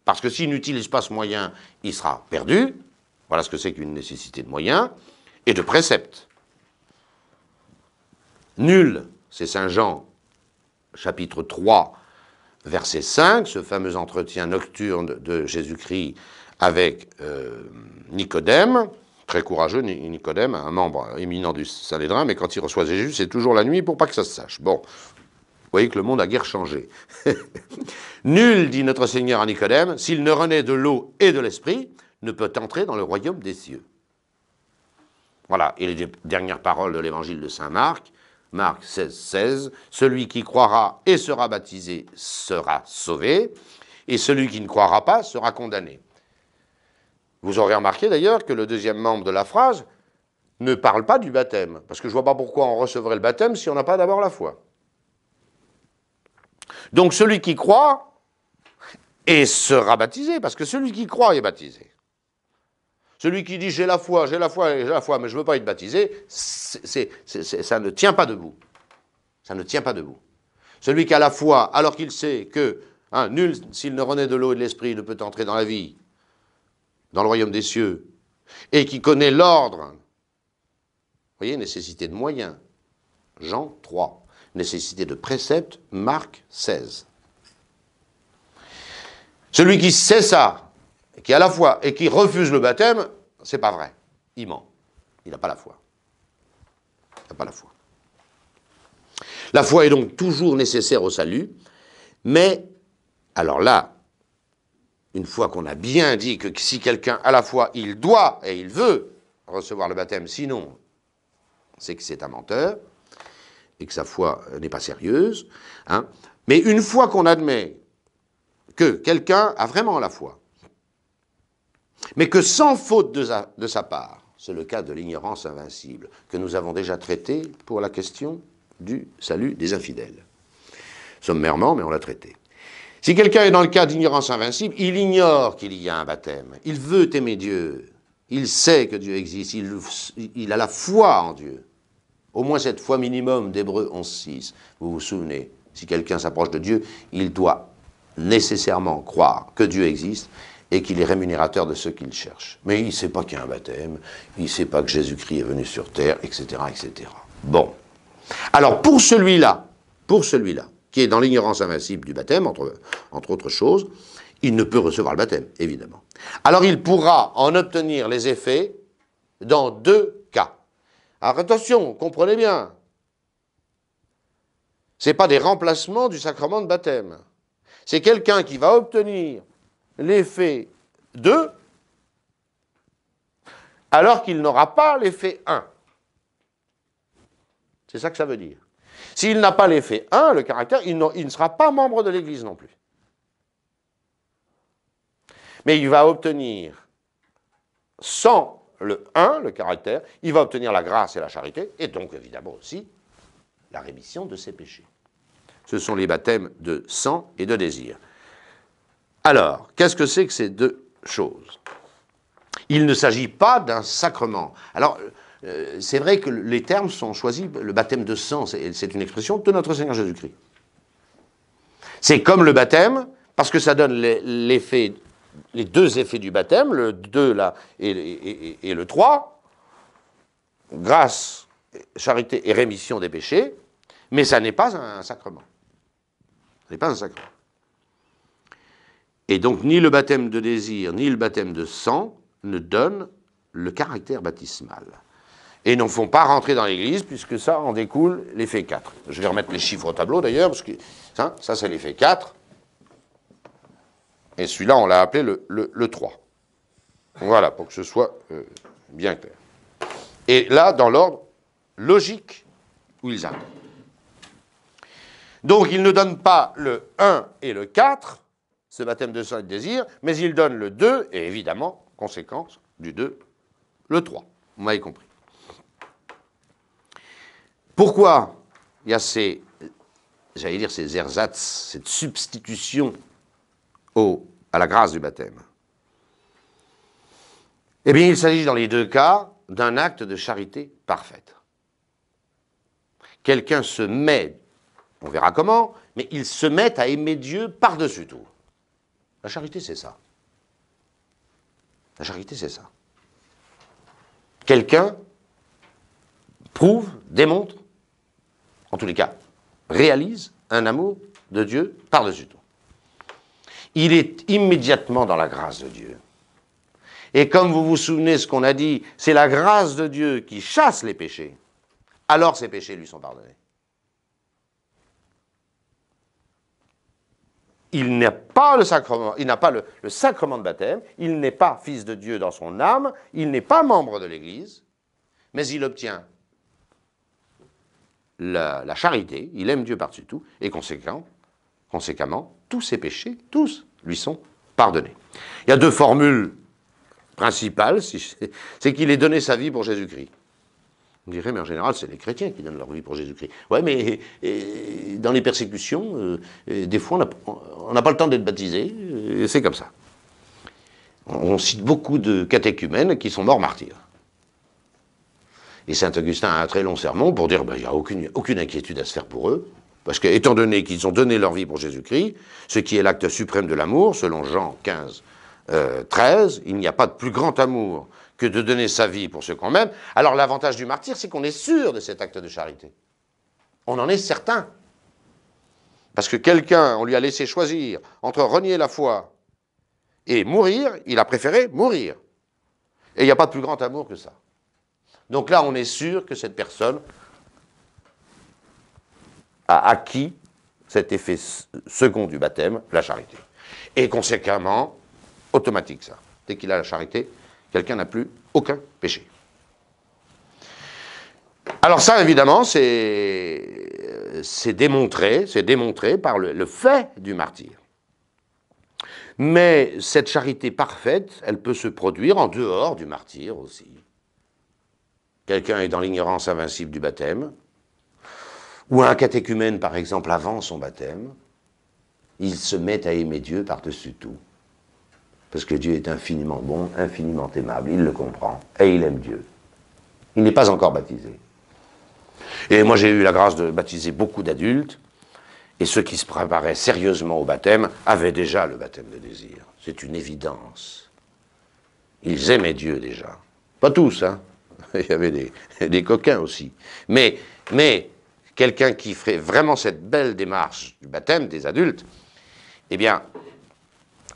parce que s'il n'utilise pas ce moyen, il sera perdu. Voilà ce que c'est qu'une nécessité de moyens et de préceptes. Nul, c'est Saint Jean, chapitre 3, verset 5, ce fameux entretien nocturne de Jésus-Christ avec euh, Nicodème très courageux, Nicodème, un membre éminent du Sanhédrin, mais quand il reçoit Jésus, c'est toujours la nuit pour pas que ça se sache. Bon, vous voyez que le monde a guère changé. Nul, dit notre Seigneur à Nicodème, s'il ne renaît de l'eau et de l'esprit, ne peut entrer dans le royaume des cieux. Voilà, et les dernières paroles de l'évangile de Saint Marc, Marc 16, 16, celui qui croira et sera baptisé sera sauvé, et celui qui ne croira pas sera condamné. Vous aurez remarqué d'ailleurs que le deuxième membre de la phrase ne parle pas du baptême, parce que je ne vois pas pourquoi on recevrait le baptême si on n'a pas d'abord la foi. Donc celui qui croit et sera baptisé, parce que celui qui croit est baptisé. Celui qui dit j'ai la foi, j'ai la foi, j'ai la foi, mais je ne veux pas être baptisé, c'est, ça ne tient pas debout. Ça ne tient pas debout. Celui qui a la foi, alors qu'il sait que hein, nul, s'il ne renaît de l'eau et de l'esprit, ne peut entrer dans la vie, dans le royaume des cieux et qui connaît l'ordre. Vous voyez, nécessité de moyens. Jean 3. Nécessité de préceptes. Marc 16. Celui qui sait ça, qui a la foi et qui refuse le baptême, c'est pas vrai. Il ment. Il n'a pas la foi. Il n'a pas la foi. La foi est donc toujours nécessaire au salut, mais alors là, une fois qu'on a bien dit que si quelqu'un, à la foi, il doit et il veut recevoir le baptême, sinon, c'est que c'est un menteur, et que sa foi n'est pas sérieuse, hein. mais une fois qu'on admet que quelqu'un a vraiment la foi, mais que sans faute de de sa part, c'est le cas de l'ignorance invincible, que nous avons déjà traité pour la question du salut des infidèles. Sommairement, mais on l'a traité. Si quelqu'un est dans le cas d'ignorance invincible, il ignore qu'il y a un baptême. Il veut aimer Dieu. Il sait que Dieu existe. Il, a la foi en Dieu. Au moins cette foi minimum d'Hébreu 11.6. Vous vous souvenez, si quelqu'un s'approche de Dieu, il doit nécessairement croire que Dieu existe et qu'il est rémunérateur de ce qu'il cherche. Mais il ne sait pas qu'il y a un baptême, il ne sait pas que Jésus-Christ est venu sur terre, etc., etc. Bon. Alors pour celui-là, pour celui-là, qui est dans l'ignorance invincible du baptême, entre, entre autres choses, il ne peut recevoir le baptême, évidemment. Alors il pourra en obtenir les effets dans deux cas. Alors attention, comprenez bien. Ce n'est pas des remplacements du sacrement de baptême. C'est quelqu'un qui va obtenir l'effet 2 alors qu'il n'aura pas l'effet 1. C'est ça que ça veut dire. S'il n'a pas l'effet 1, le caractère, il, ne sera pas membre de l'Église non plus. Mais il va obtenir, sans le 1, le caractère, il va obtenir la grâce et la charité, et donc évidemment aussi la rémission de ses péchés. Ce sont les baptêmes de sang et de désir. Alors, qu'est-ce que c'est que ces deux choses Il ne s'agit pas d'un sacrement. Alors, euh, c'est vrai que les termes sont choisis, le baptême de sang, c'est une expression de notre Seigneur Jésus-Christ. C'est comme le baptême, parce que ça donne les deux effets du baptême, le 2 et, le 3, grâce, charité et rémission des péchés, mais ça n'est pas un sacrement. Ce n'est pas un sacrement. Et donc ni le baptême de désir, ni le baptême de sang ne donnent le caractère baptismal et ne font pas rentrer dans l'Église, puisque ça en découle l'effet 4. Je vais remettre les chiffres au tableau d'ailleurs, parce que hein, ça, c'est l'effet 4. Et celui-là, on l'a appelé le, 3. Voilà, pour que ce soit euh, bien clair. Et là, dans l'ordre logique où ils arrivent. Donc, ils ne donnent pas le 1 et le 4, ce baptême de saint et de désir, mais ils donnent le 2, et évidemment, conséquence du 2, le 3. Vous m'avez compris. Pourquoi il y a ces, j'allais dire, ces ersatz, cette substitution au, à la grâce du baptême Eh bien, il s'agit dans les deux cas d'un acte de charité parfaite. Quelqu'un se met, on verra comment, mais il se met à aimer Dieu par-dessus tout. La charité, c'est ça. La charité, c'est ça. Quelqu'un prouve, démontre en tous les cas, réalise un amour de Dieu par-dessus tout. Il est immédiatement dans la grâce de Dieu. Et comme vous vous souvenez ce qu'on a dit, c'est la grâce de Dieu qui chasse les péchés. Alors ses péchés lui sont pardonnés. Il n'a pas, le sacrement, il n'a pas le sacrement de baptême, il n'est pas fils de Dieu dans son âme, il n'est pas membre de l'Église, mais il obtient la, charité, il aime Dieu par-dessus tout, et conséquent, conséquemment, tous ses péchés, tous, lui sont pardonnés. Il y a deux formules principales, c'est qu'il ait donné sa vie pour Jésus-Christ. On dirait, mais en général, c'est les chrétiens qui donnent leur vie pour Jésus-Christ. Oui, mais dans les persécutions, euh, des fois, on n'a pas le temps d'être baptisé, c'est comme ça. on cite beaucoup de catéchumènes qui sont morts martyrs. Et Saint-Augustin a un très long sermon pour dire, qu'il ben, n'y a aucune, inquiétude à se faire pour eux, parce que, étant donné qu'ils ont donné leur vie pour Jésus-Christ, ce qui est l'acte suprême de l'amour, selon Jean 15, 13, euh, il n'y a pas de plus grand amour que de donner sa vie pour ceux qu'on aime. Alors l'avantage du martyr, c'est qu'on est sûr de cet acte de charité. On en est certain. Parce que quelqu'un, on lui a laissé choisir entre renier la foi et mourir, il a préféré mourir. Et il n'y a pas de plus grand amour que ça. Donc là, on est sûr que cette personne a acquis cet effet second du baptême, la charité. Et conséquemment, automatique ça. Dès qu'il a la charité, quelqu'un n'a plus aucun péché. Alors ça, évidemment, c'est euh, démontré, c'est démontré par le, le fait du martyr. Mais cette charité parfaite, elle peut se produire en dehors du martyr aussi. Quelqu'un est dans l'ignorance invincible du baptême, ou un catéchumène, par exemple, avant son baptême, il se met à aimer Dieu par-dessus tout. Parce que Dieu est infiniment bon, infiniment aimable, il le comprend, et il aime Dieu. Il n'est pas encore baptisé. Et moi j'ai eu la grâce de baptiser beaucoup d'adultes, et ceux qui se préparaient sérieusement au baptême avaient déjà le baptême de désir. C'est une évidence. Ils aimaient Dieu déjà. Pas tous, hein. il y avait des, coquins aussi. Mais, quelqu'un qui ferait vraiment cette belle démarche du baptême des adultes, eh bien,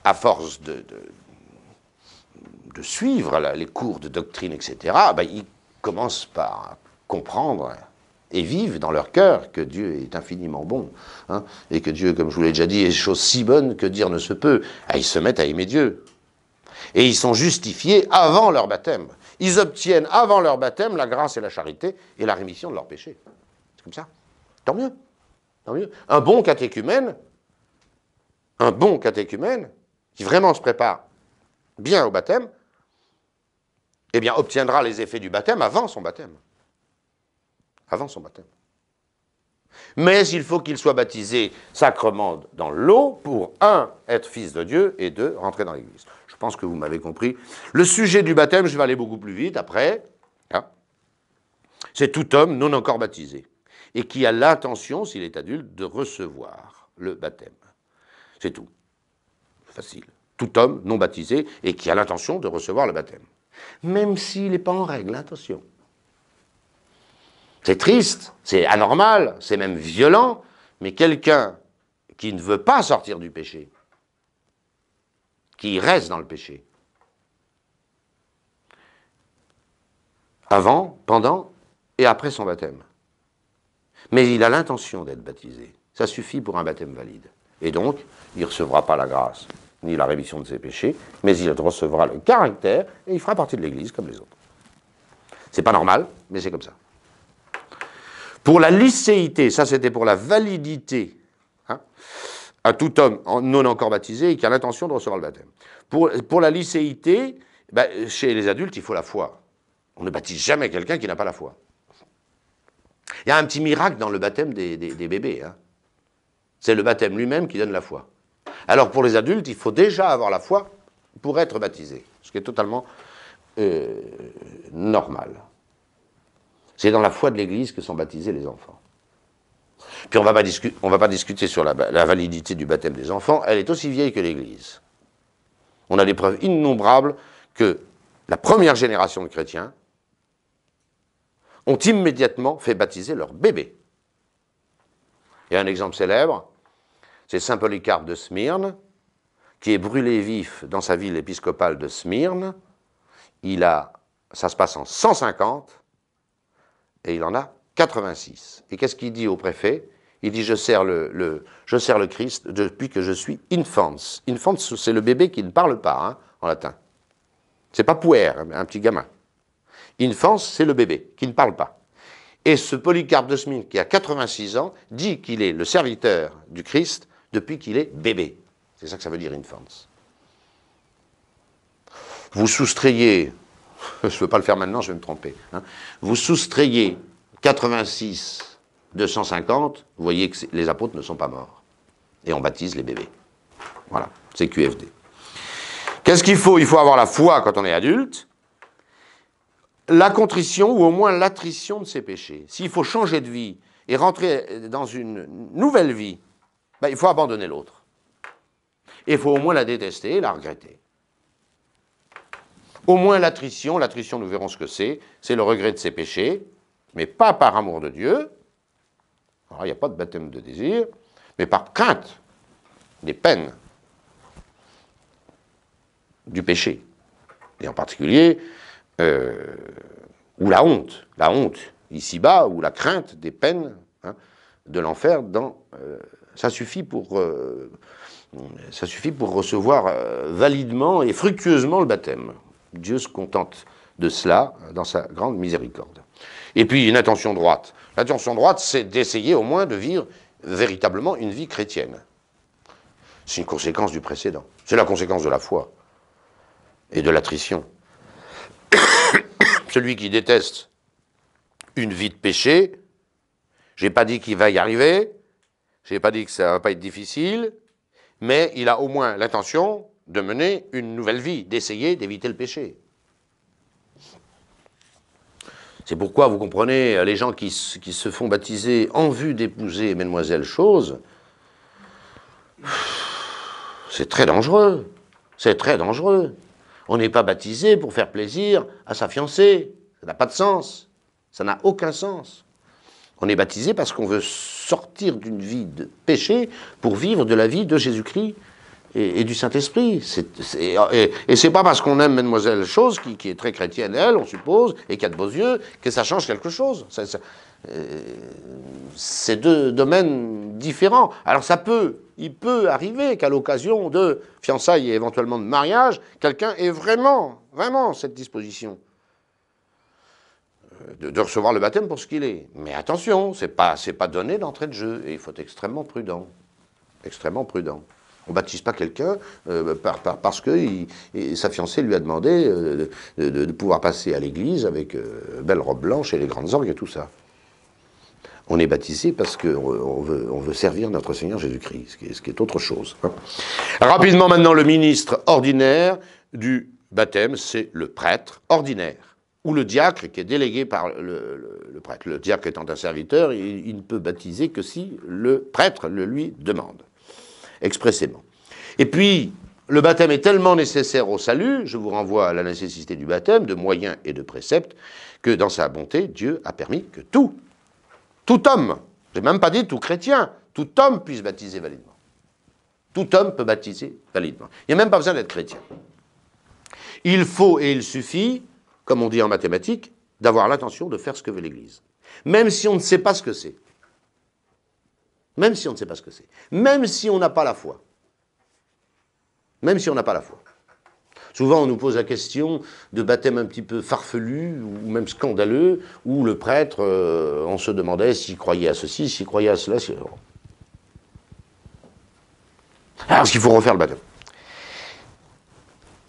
à force de, de, suivre les cours de doctrine, etc., ben, ils commencent par comprendre et vivent dans leur cœur que Dieu est infiniment bon, hein, et que Dieu, comme je vous l'ai déjà dit, est chose si bonne que dire ne se peut. Ah, ils se mettent à aimer Dieu. Et ils sont justifiés avant leur baptême ils obtiennent avant leur baptême la grâce et la charité et la rémission de leurs péchés. C'est comme ça. Tant mieux. Tant mieux. Un bon catéchumène, un bon catéchumène, qui vraiment se prépare bien au baptême, eh bien, obtiendra les effets du baptême avant son baptême. Avant son baptême mais il faut qu'il soit baptisé sacrement dans l'eau pour, un, être fils de Dieu et deux, rentrer dans l'Église. Je pense que vous m'avez compris. Le sujet du baptême, je vais aller beaucoup plus vite après. Hein. C'est tout homme non encore baptisé et qui a l'intention, s'il est adulte, de recevoir le baptême. C'est tout. Facile. Tout homme non baptisé et qui a l'intention de recevoir le baptême. Même s'il n'est pas en règle, attention. C'est triste, c'est anormal, c'est même violent, mais quelqu'un qui ne veut pas sortir du péché, qui reste dans le péché, avant, pendant et après son baptême. Mais il a l'intention d'être baptisé. Ça suffit pour un baptême valide. Et donc, il ne recevra pas la grâce ni la rémission de ses péchés, mais il recevra le caractère et il fera partie de l'Église comme les autres. C'est pas normal, mais c'est comme ça. Pour la licéité, ça c'était pour la validité, hein, à tout homme non encore baptisé et qui a l'intention de recevoir le baptême. Pour, la licéité, bah, chez les adultes, il faut la foi. On ne baptise jamais quelqu'un qui n'a pas la foi. Il y a un petit miracle dans le baptême des, bébés. Hein. C'est le baptême lui-même qui donne la foi. Alors pour les adultes, il faut déjà avoir la foi pour être baptisé, ce qui est totalement euh, normal. C'est dans la foi de l'Église que sont baptisés les enfants. Puis on ne va, pas discuter sur la, validité du baptême des enfants, elle est aussi vieille que l'Église. On a des preuves innombrables que la première génération de chrétiens ont immédiatement fait baptiser leur bébé. Et un exemple célèbre, c'est Saint Polycarpe de Smyrne, qui est brûlé vif dans sa ville épiscopale de Smyrne. Il a, ça se passe en 150, et il en a 86. Et qu'est-ce qu'il dit au préfet Il dit je sers le, je sers le Christ depuis que je suis infants. Infants, c'est le bébé qui ne parle pas hein, en latin. C'est pas puer, un petit gamin. Infants, c'est le bébé qui ne parle pas. Et ce Polycarpe de Smith, qui a 86 ans, dit qu'il est le serviteur du Christ depuis qu'il est bébé. C'est ça que ça veut dire infants. Vous soustrayez je ne veux pas le faire maintenant, je vais me tromper. Hein. Vous soustrayez 86 250, vous voyez que les apôtres ne sont pas morts. Et on baptise les bébés. Voilà, c'est QFD. Qu'est-ce qu'il faut Il faut avoir la foi quand on est adulte, la contrition ou au moins l'attrition de ses péchés. S'il faut changer de vie et rentrer dans une nouvelle vie, ben, il faut abandonner l'autre. il faut au moins la détester et la regretter. Au moins l'attrition, l'attrition nous verrons ce que c'est, c'est le regret de ses péchés, mais pas par amour de Dieu, alors il n'y a pas de baptême de désir, mais par crainte des peines du péché, et en particulier, euh, ou la honte, la honte ici-bas, ou la crainte des peines hein, de l'enfer euh, ça suffit pour, euh, ça suffit pour recevoir validement et fructueusement le baptême. Dieu se contente de cela dans sa grande miséricorde. Et puis une intention droite. L'intention droite, c'est d'essayer au moins de vivre véritablement une vie chrétienne. C'est une conséquence du précédent. C'est la conséquence de la foi et de l'attrition. Celui qui déteste une vie de péché, j'ai pas dit qu'il va y arriver, j'ai pas dit que ça va pas être difficile, mais il a au moins l'intention de mener une nouvelle vie, d'essayer d'éviter le péché. C'est pourquoi, vous comprenez, les gens qui, se font baptiser en vue d'épouser Mlle Chose, c'est très dangereux. C'est très dangereux. On n'est pas baptisé pour faire plaisir à sa fiancée. Ça n'a pas de sens. Ça n'a aucun sens. On est baptisé parce qu'on veut sortir d'une vie de péché pour vivre de la vie de Jésus-Christ et, du Saint-Esprit. et, et c'est pas parce qu'on aime Mademoiselle Chose, qui, est très chrétienne, elle, on suppose, et qui a de beaux yeux, que ça change quelque chose. Euh, c'est deux domaines différents. Alors ça peut, il peut arriver qu'à l'occasion de fiançailles et éventuellement de mariage, quelqu'un ait vraiment, vraiment cette disposition. Euh, de, recevoir le baptême pour ce qu'il est. Mais attention, c'est pas, pas donné d'entrée de jeu et il faut être extrêmement prudent. Extrêmement prudent. On ne baptise pas quelqu'un euh, parce que sa fiancée lui a demandé euh, de, pouvoir passer à l'église avec euh, belle robe blanche et les grandes orgues et tout ça. On est baptisé parce qu'on veut, servir notre Seigneur Jésus-Christ, ce, qui est, autre chose. Hein. Rapidement maintenant, le ministre ordinaire du baptême, c'est le prêtre ordinaire, ou le diacre qui est délégué par le, prêtre. Le diacre étant un serviteur, il ne peut baptiser que si le prêtre le lui demande expressément. Et puis, le baptême est tellement nécessaire au salut, je vous renvoie à la nécessité du baptême, de moyens et de préceptes, que dans sa bonté, Dieu a permis que tout, tout homme, j'ai même pas dit tout chrétien, tout homme puisse baptiser validement. Tout homme peut baptiser validement. Il n'y a même pas besoin d'être chrétien. Il faut et il suffit, comme on dit en mathématiques, d'avoir l'intention de faire ce que veut l'Église. Même si on ne sait pas ce que c'est. Même si on ne sait pas ce que c'est. Même si on n'a pas la foi. Même si on n'a pas la foi. Souvent, on nous pose la question de baptême un petit peu farfelu ou même scandaleux, où le prêtre, euh, on se demandait s'il croyait à ceci, s'il croyait à cela. Alors, qu'il faut refaire le baptême.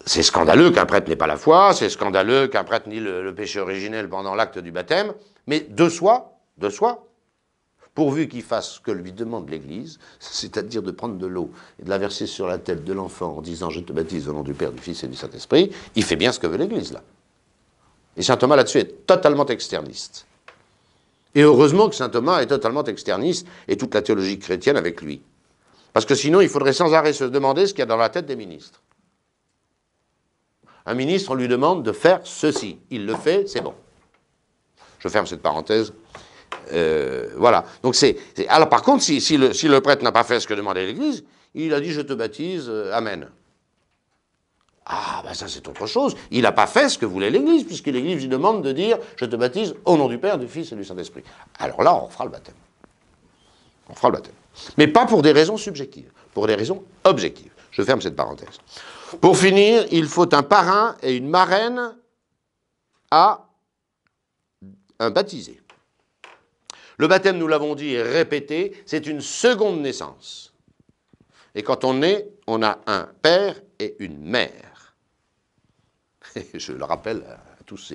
C'est scandaleux qu'un prêtre n'ait pas la foi, c'est scandaleux qu'un prêtre n'ait le péché originel pendant l'acte du baptême, mais de soi, de soi, pourvu qu'il fasse ce que lui demande l'Église, c'est-à-dire de prendre de l'eau et de la verser sur la tête de l'enfant en disant Je te baptise au nom du Père, du Fils et du Saint-Esprit, il fait bien ce que veut l'Église, là. Et saint Thomas, là-dessus, est totalement externiste. Et heureusement que saint Thomas est totalement externiste et toute la théologie chrétienne avec lui. Parce que sinon, il faudrait sans arrêt se demander ce qu'il y a dans la tête des ministres. Un ministre, on lui demande de faire ceci. Il le fait, c'est bon. Je ferme cette parenthèse euh, voilà. Donc c'est. Alors par contre, si, le, prêtre n'a pas fait ce que demandait l'Église, il a dit je te baptise, euh, amen. Ah ben ça c'est autre chose. Il n'a pas fait ce que voulait l'Église, puisque l'Église lui demande de dire je te baptise au nom du Père, du Fils et du Saint-Esprit. Alors là, on fera le baptême. On fera le baptême. Mais pas pour des raisons subjectives, pour des raisons objectives. Je ferme cette parenthèse. Pour finir, il faut un parrain et une marraine à un baptisé. Le baptême, nous l'avons dit et répété, c'est une seconde naissance. Et quand on naît, on a un père et une mère. je le rappelle à tous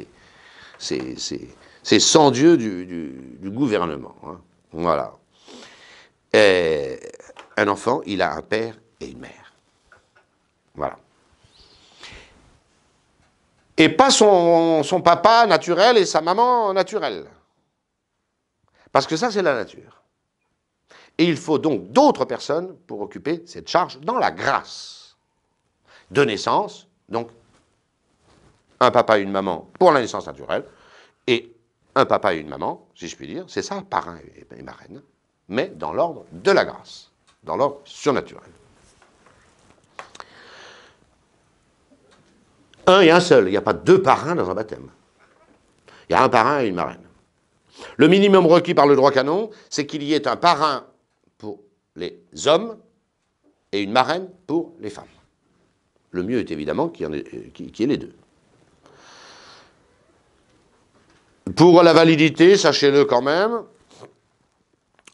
ces, ces, sans-dieux du, gouvernement. Hein. Voilà. un enfant, il a un père et une mère. Voilà. Et pas son, son papa naturel et sa maman naturelle. Parce que ça, c'est la nature. Et il faut donc d'autres personnes pour occuper cette charge dans la grâce. De naissance, donc un papa et une maman pour la naissance naturelle, et un papa et une maman, si je puis dire, c'est ça, parrain et marraine, mais dans l'ordre de la grâce, dans l'ordre surnaturel. Un et un seul, il n'y a pas deux parrains dans un baptême. Il y a un parrain et une marraine. Le minimum requis par le droit canon, c'est qu'il y ait un parrain pour les hommes et une marraine pour les femmes. Le mieux est évidemment qu'il y, euh, ait les deux. Pour la validité, sachez-le quand même,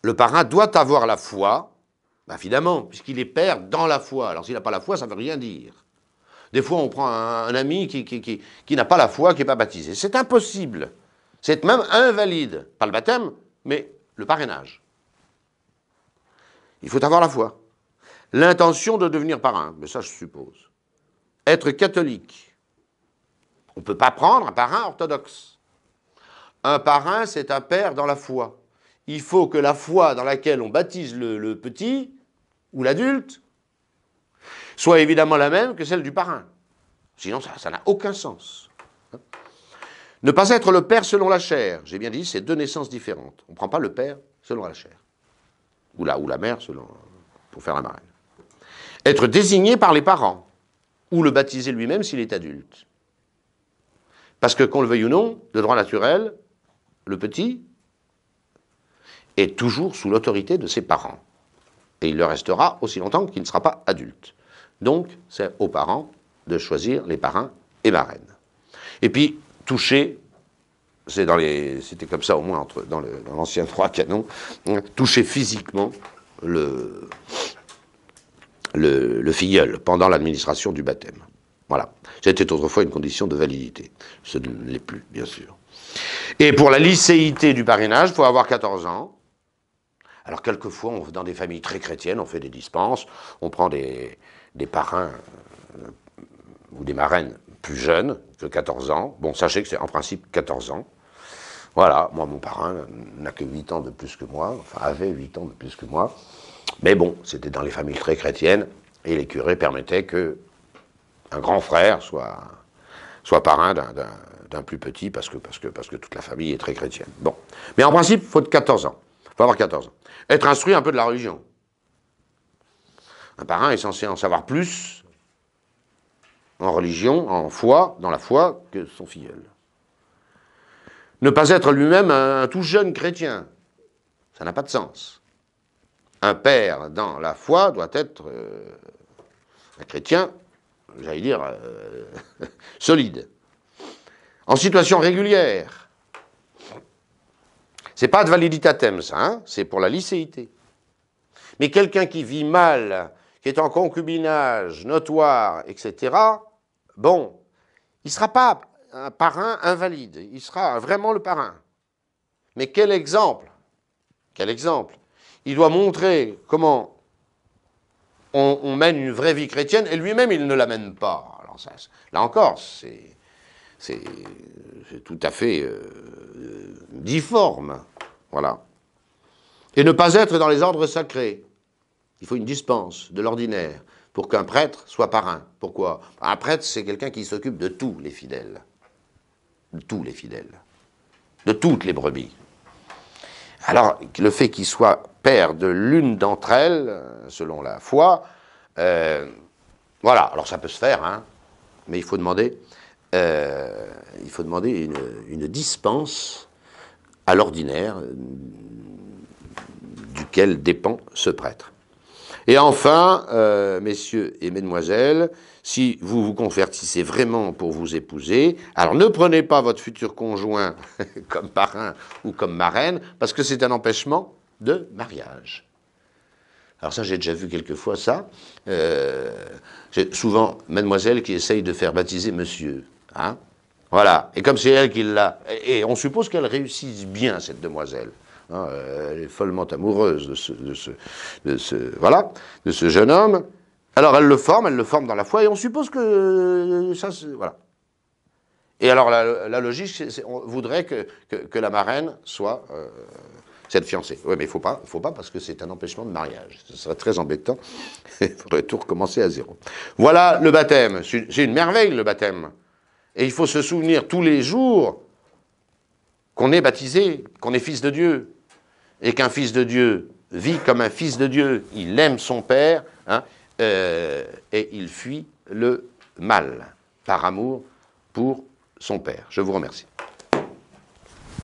le parrain doit avoir la foi, ben évidemment, puisqu'il est père dans la foi. Alors s'il n'a pas la foi, ça ne veut rien dire. Des fois, on prend un, ami qui, qui n'a pas la foi, qui n'est pas baptisé. C'est impossible. C'est même invalide, pas le baptême, mais le parrainage. Il faut avoir la foi. L'intention de devenir parrain, mais ça je suppose. Être catholique. On ne peut pas prendre un parrain orthodoxe. Un parrain, c'est un père dans la foi. Il faut que la foi dans laquelle on baptise le, le petit ou l'adulte soit évidemment la même que celle du parrain. Sinon, ça n'a aucun sens. Ne pas être le Père selon la chair. J'ai bien dit, c'est deux naissances différentes. On ne prend pas le Père selon la chair. Ou la, mère selon, pour faire la marraine. Être désigné par les parents. Ou le baptiser lui-même s'il est adulte. Parce que qu'on le veuille ou non, de droit naturel, le petit est toujours sous l'autorité de ses parents. Et il le restera aussi longtemps qu'il ne sera pas adulte. Donc, c'est aux parents de choisir les parrains et marraines. Et puis, toucher, c'était comme ça au moins dans, l'ancien droit canon, hein, toucher physiquement le, le, filleul pendant l'administration du baptême. Voilà. C'était autrefois une condition de validité. Ce n'est plus, bien sûr. Et pour la lycéité du parrainage, il faut avoir 14 ans. Alors, quelquefois, dans des familles très chrétiennes, on fait des dispenses, on prend des, parrains euh, ou des marraines plus jeune que 14 ans. Bon, sachez que c'est en principe 14 ans. Voilà, moi, mon parrain n'a que 8 ans de plus que moi, enfin, avait 8 ans de plus que moi. Mais bon, c'était dans les familles très chrétiennes, et les curés permettaient que un grand frère soit, soit parrain d'un plus petit, parce que, parce, que, parce que toute la famille est très chrétienne. Bon. Mais en principe, il faut de 14 ans. faut avoir 14 ans. Être instruit un peu de la religion. Un parrain est censé en savoir plus en religion, en foi, dans la foi, que son filleul. Ne pas être lui-même un, tout jeune chrétien, ça n'a pas de sens. Un père dans la foi doit être euh, un chrétien, j'allais dire, euh, solide. En situation régulière. C'est pas de validitatem, ça, hein c'est pour la lycéité. Mais quelqu'un qui vit mal, qui est en concubinage notoire, etc., Bon, il ne sera pas un parrain invalide, il sera vraiment le parrain. Mais quel exemple Quel exemple Il doit montrer comment on, mène une vraie vie chrétienne, et lui-même, il ne la mène pas. là encore, c'est, tout à fait euh, difforme. Voilà. Et ne pas être dans les ordres sacrés. Il faut une dispense de l'ordinaire pour qu'un prêtre soit parrain. Pourquoi Un prêtre, c'est quelqu'un qui s'occupe de tous les fidèles. De tous les fidèles. De toutes les brebis. Alors, le fait qu'il soit père de l'une d'entre elles, selon la foi, euh, voilà, alors ça peut se faire, hein, mais il faut demander, euh, il faut demander une dispense à l'ordinaire duquel dépend ce prêtre. Et enfin, euh, messieurs et mesdemoiselles, si vous vous convertissez vraiment pour vous épouser, alors ne prenez pas votre futur conjoint comme parrain ou comme marraine, parce que c'est un empêchement de mariage. Alors ça, j'ai déjà vu quelquefois ça. C'est euh, souvent mademoiselle qui essaye de faire baptiser monsieur. Hein. voilà. Et comme c'est elle qui l'a... Et on suppose qu'elle réussisse bien, cette demoiselle. Hein, euh, elle est follement amoureuse de ce, ce, voilà, de ce jeune homme. Alors elle le forme, elle le forme dans la foi, et on suppose que euh, ça, voilà. Et alors la, logique, on voudrait que, que, la marraine soit euh, cette fiancée. Oui, mais il faut pas, faut pas parce que c'est un empêchement de mariage. Ce serait très embêtant. Il faudrait tout recommencer à zéro. Voilà le baptême. C'est une merveille le baptême. Et il faut se souvenir tous les jours qu'on est baptisé, qu'on est fils de Dieu, et qu'un fils de Dieu vit comme un fils de Dieu, il aime son Père, hein, euh, et il fuit le mal par amour pour son Père. Je vous remercie.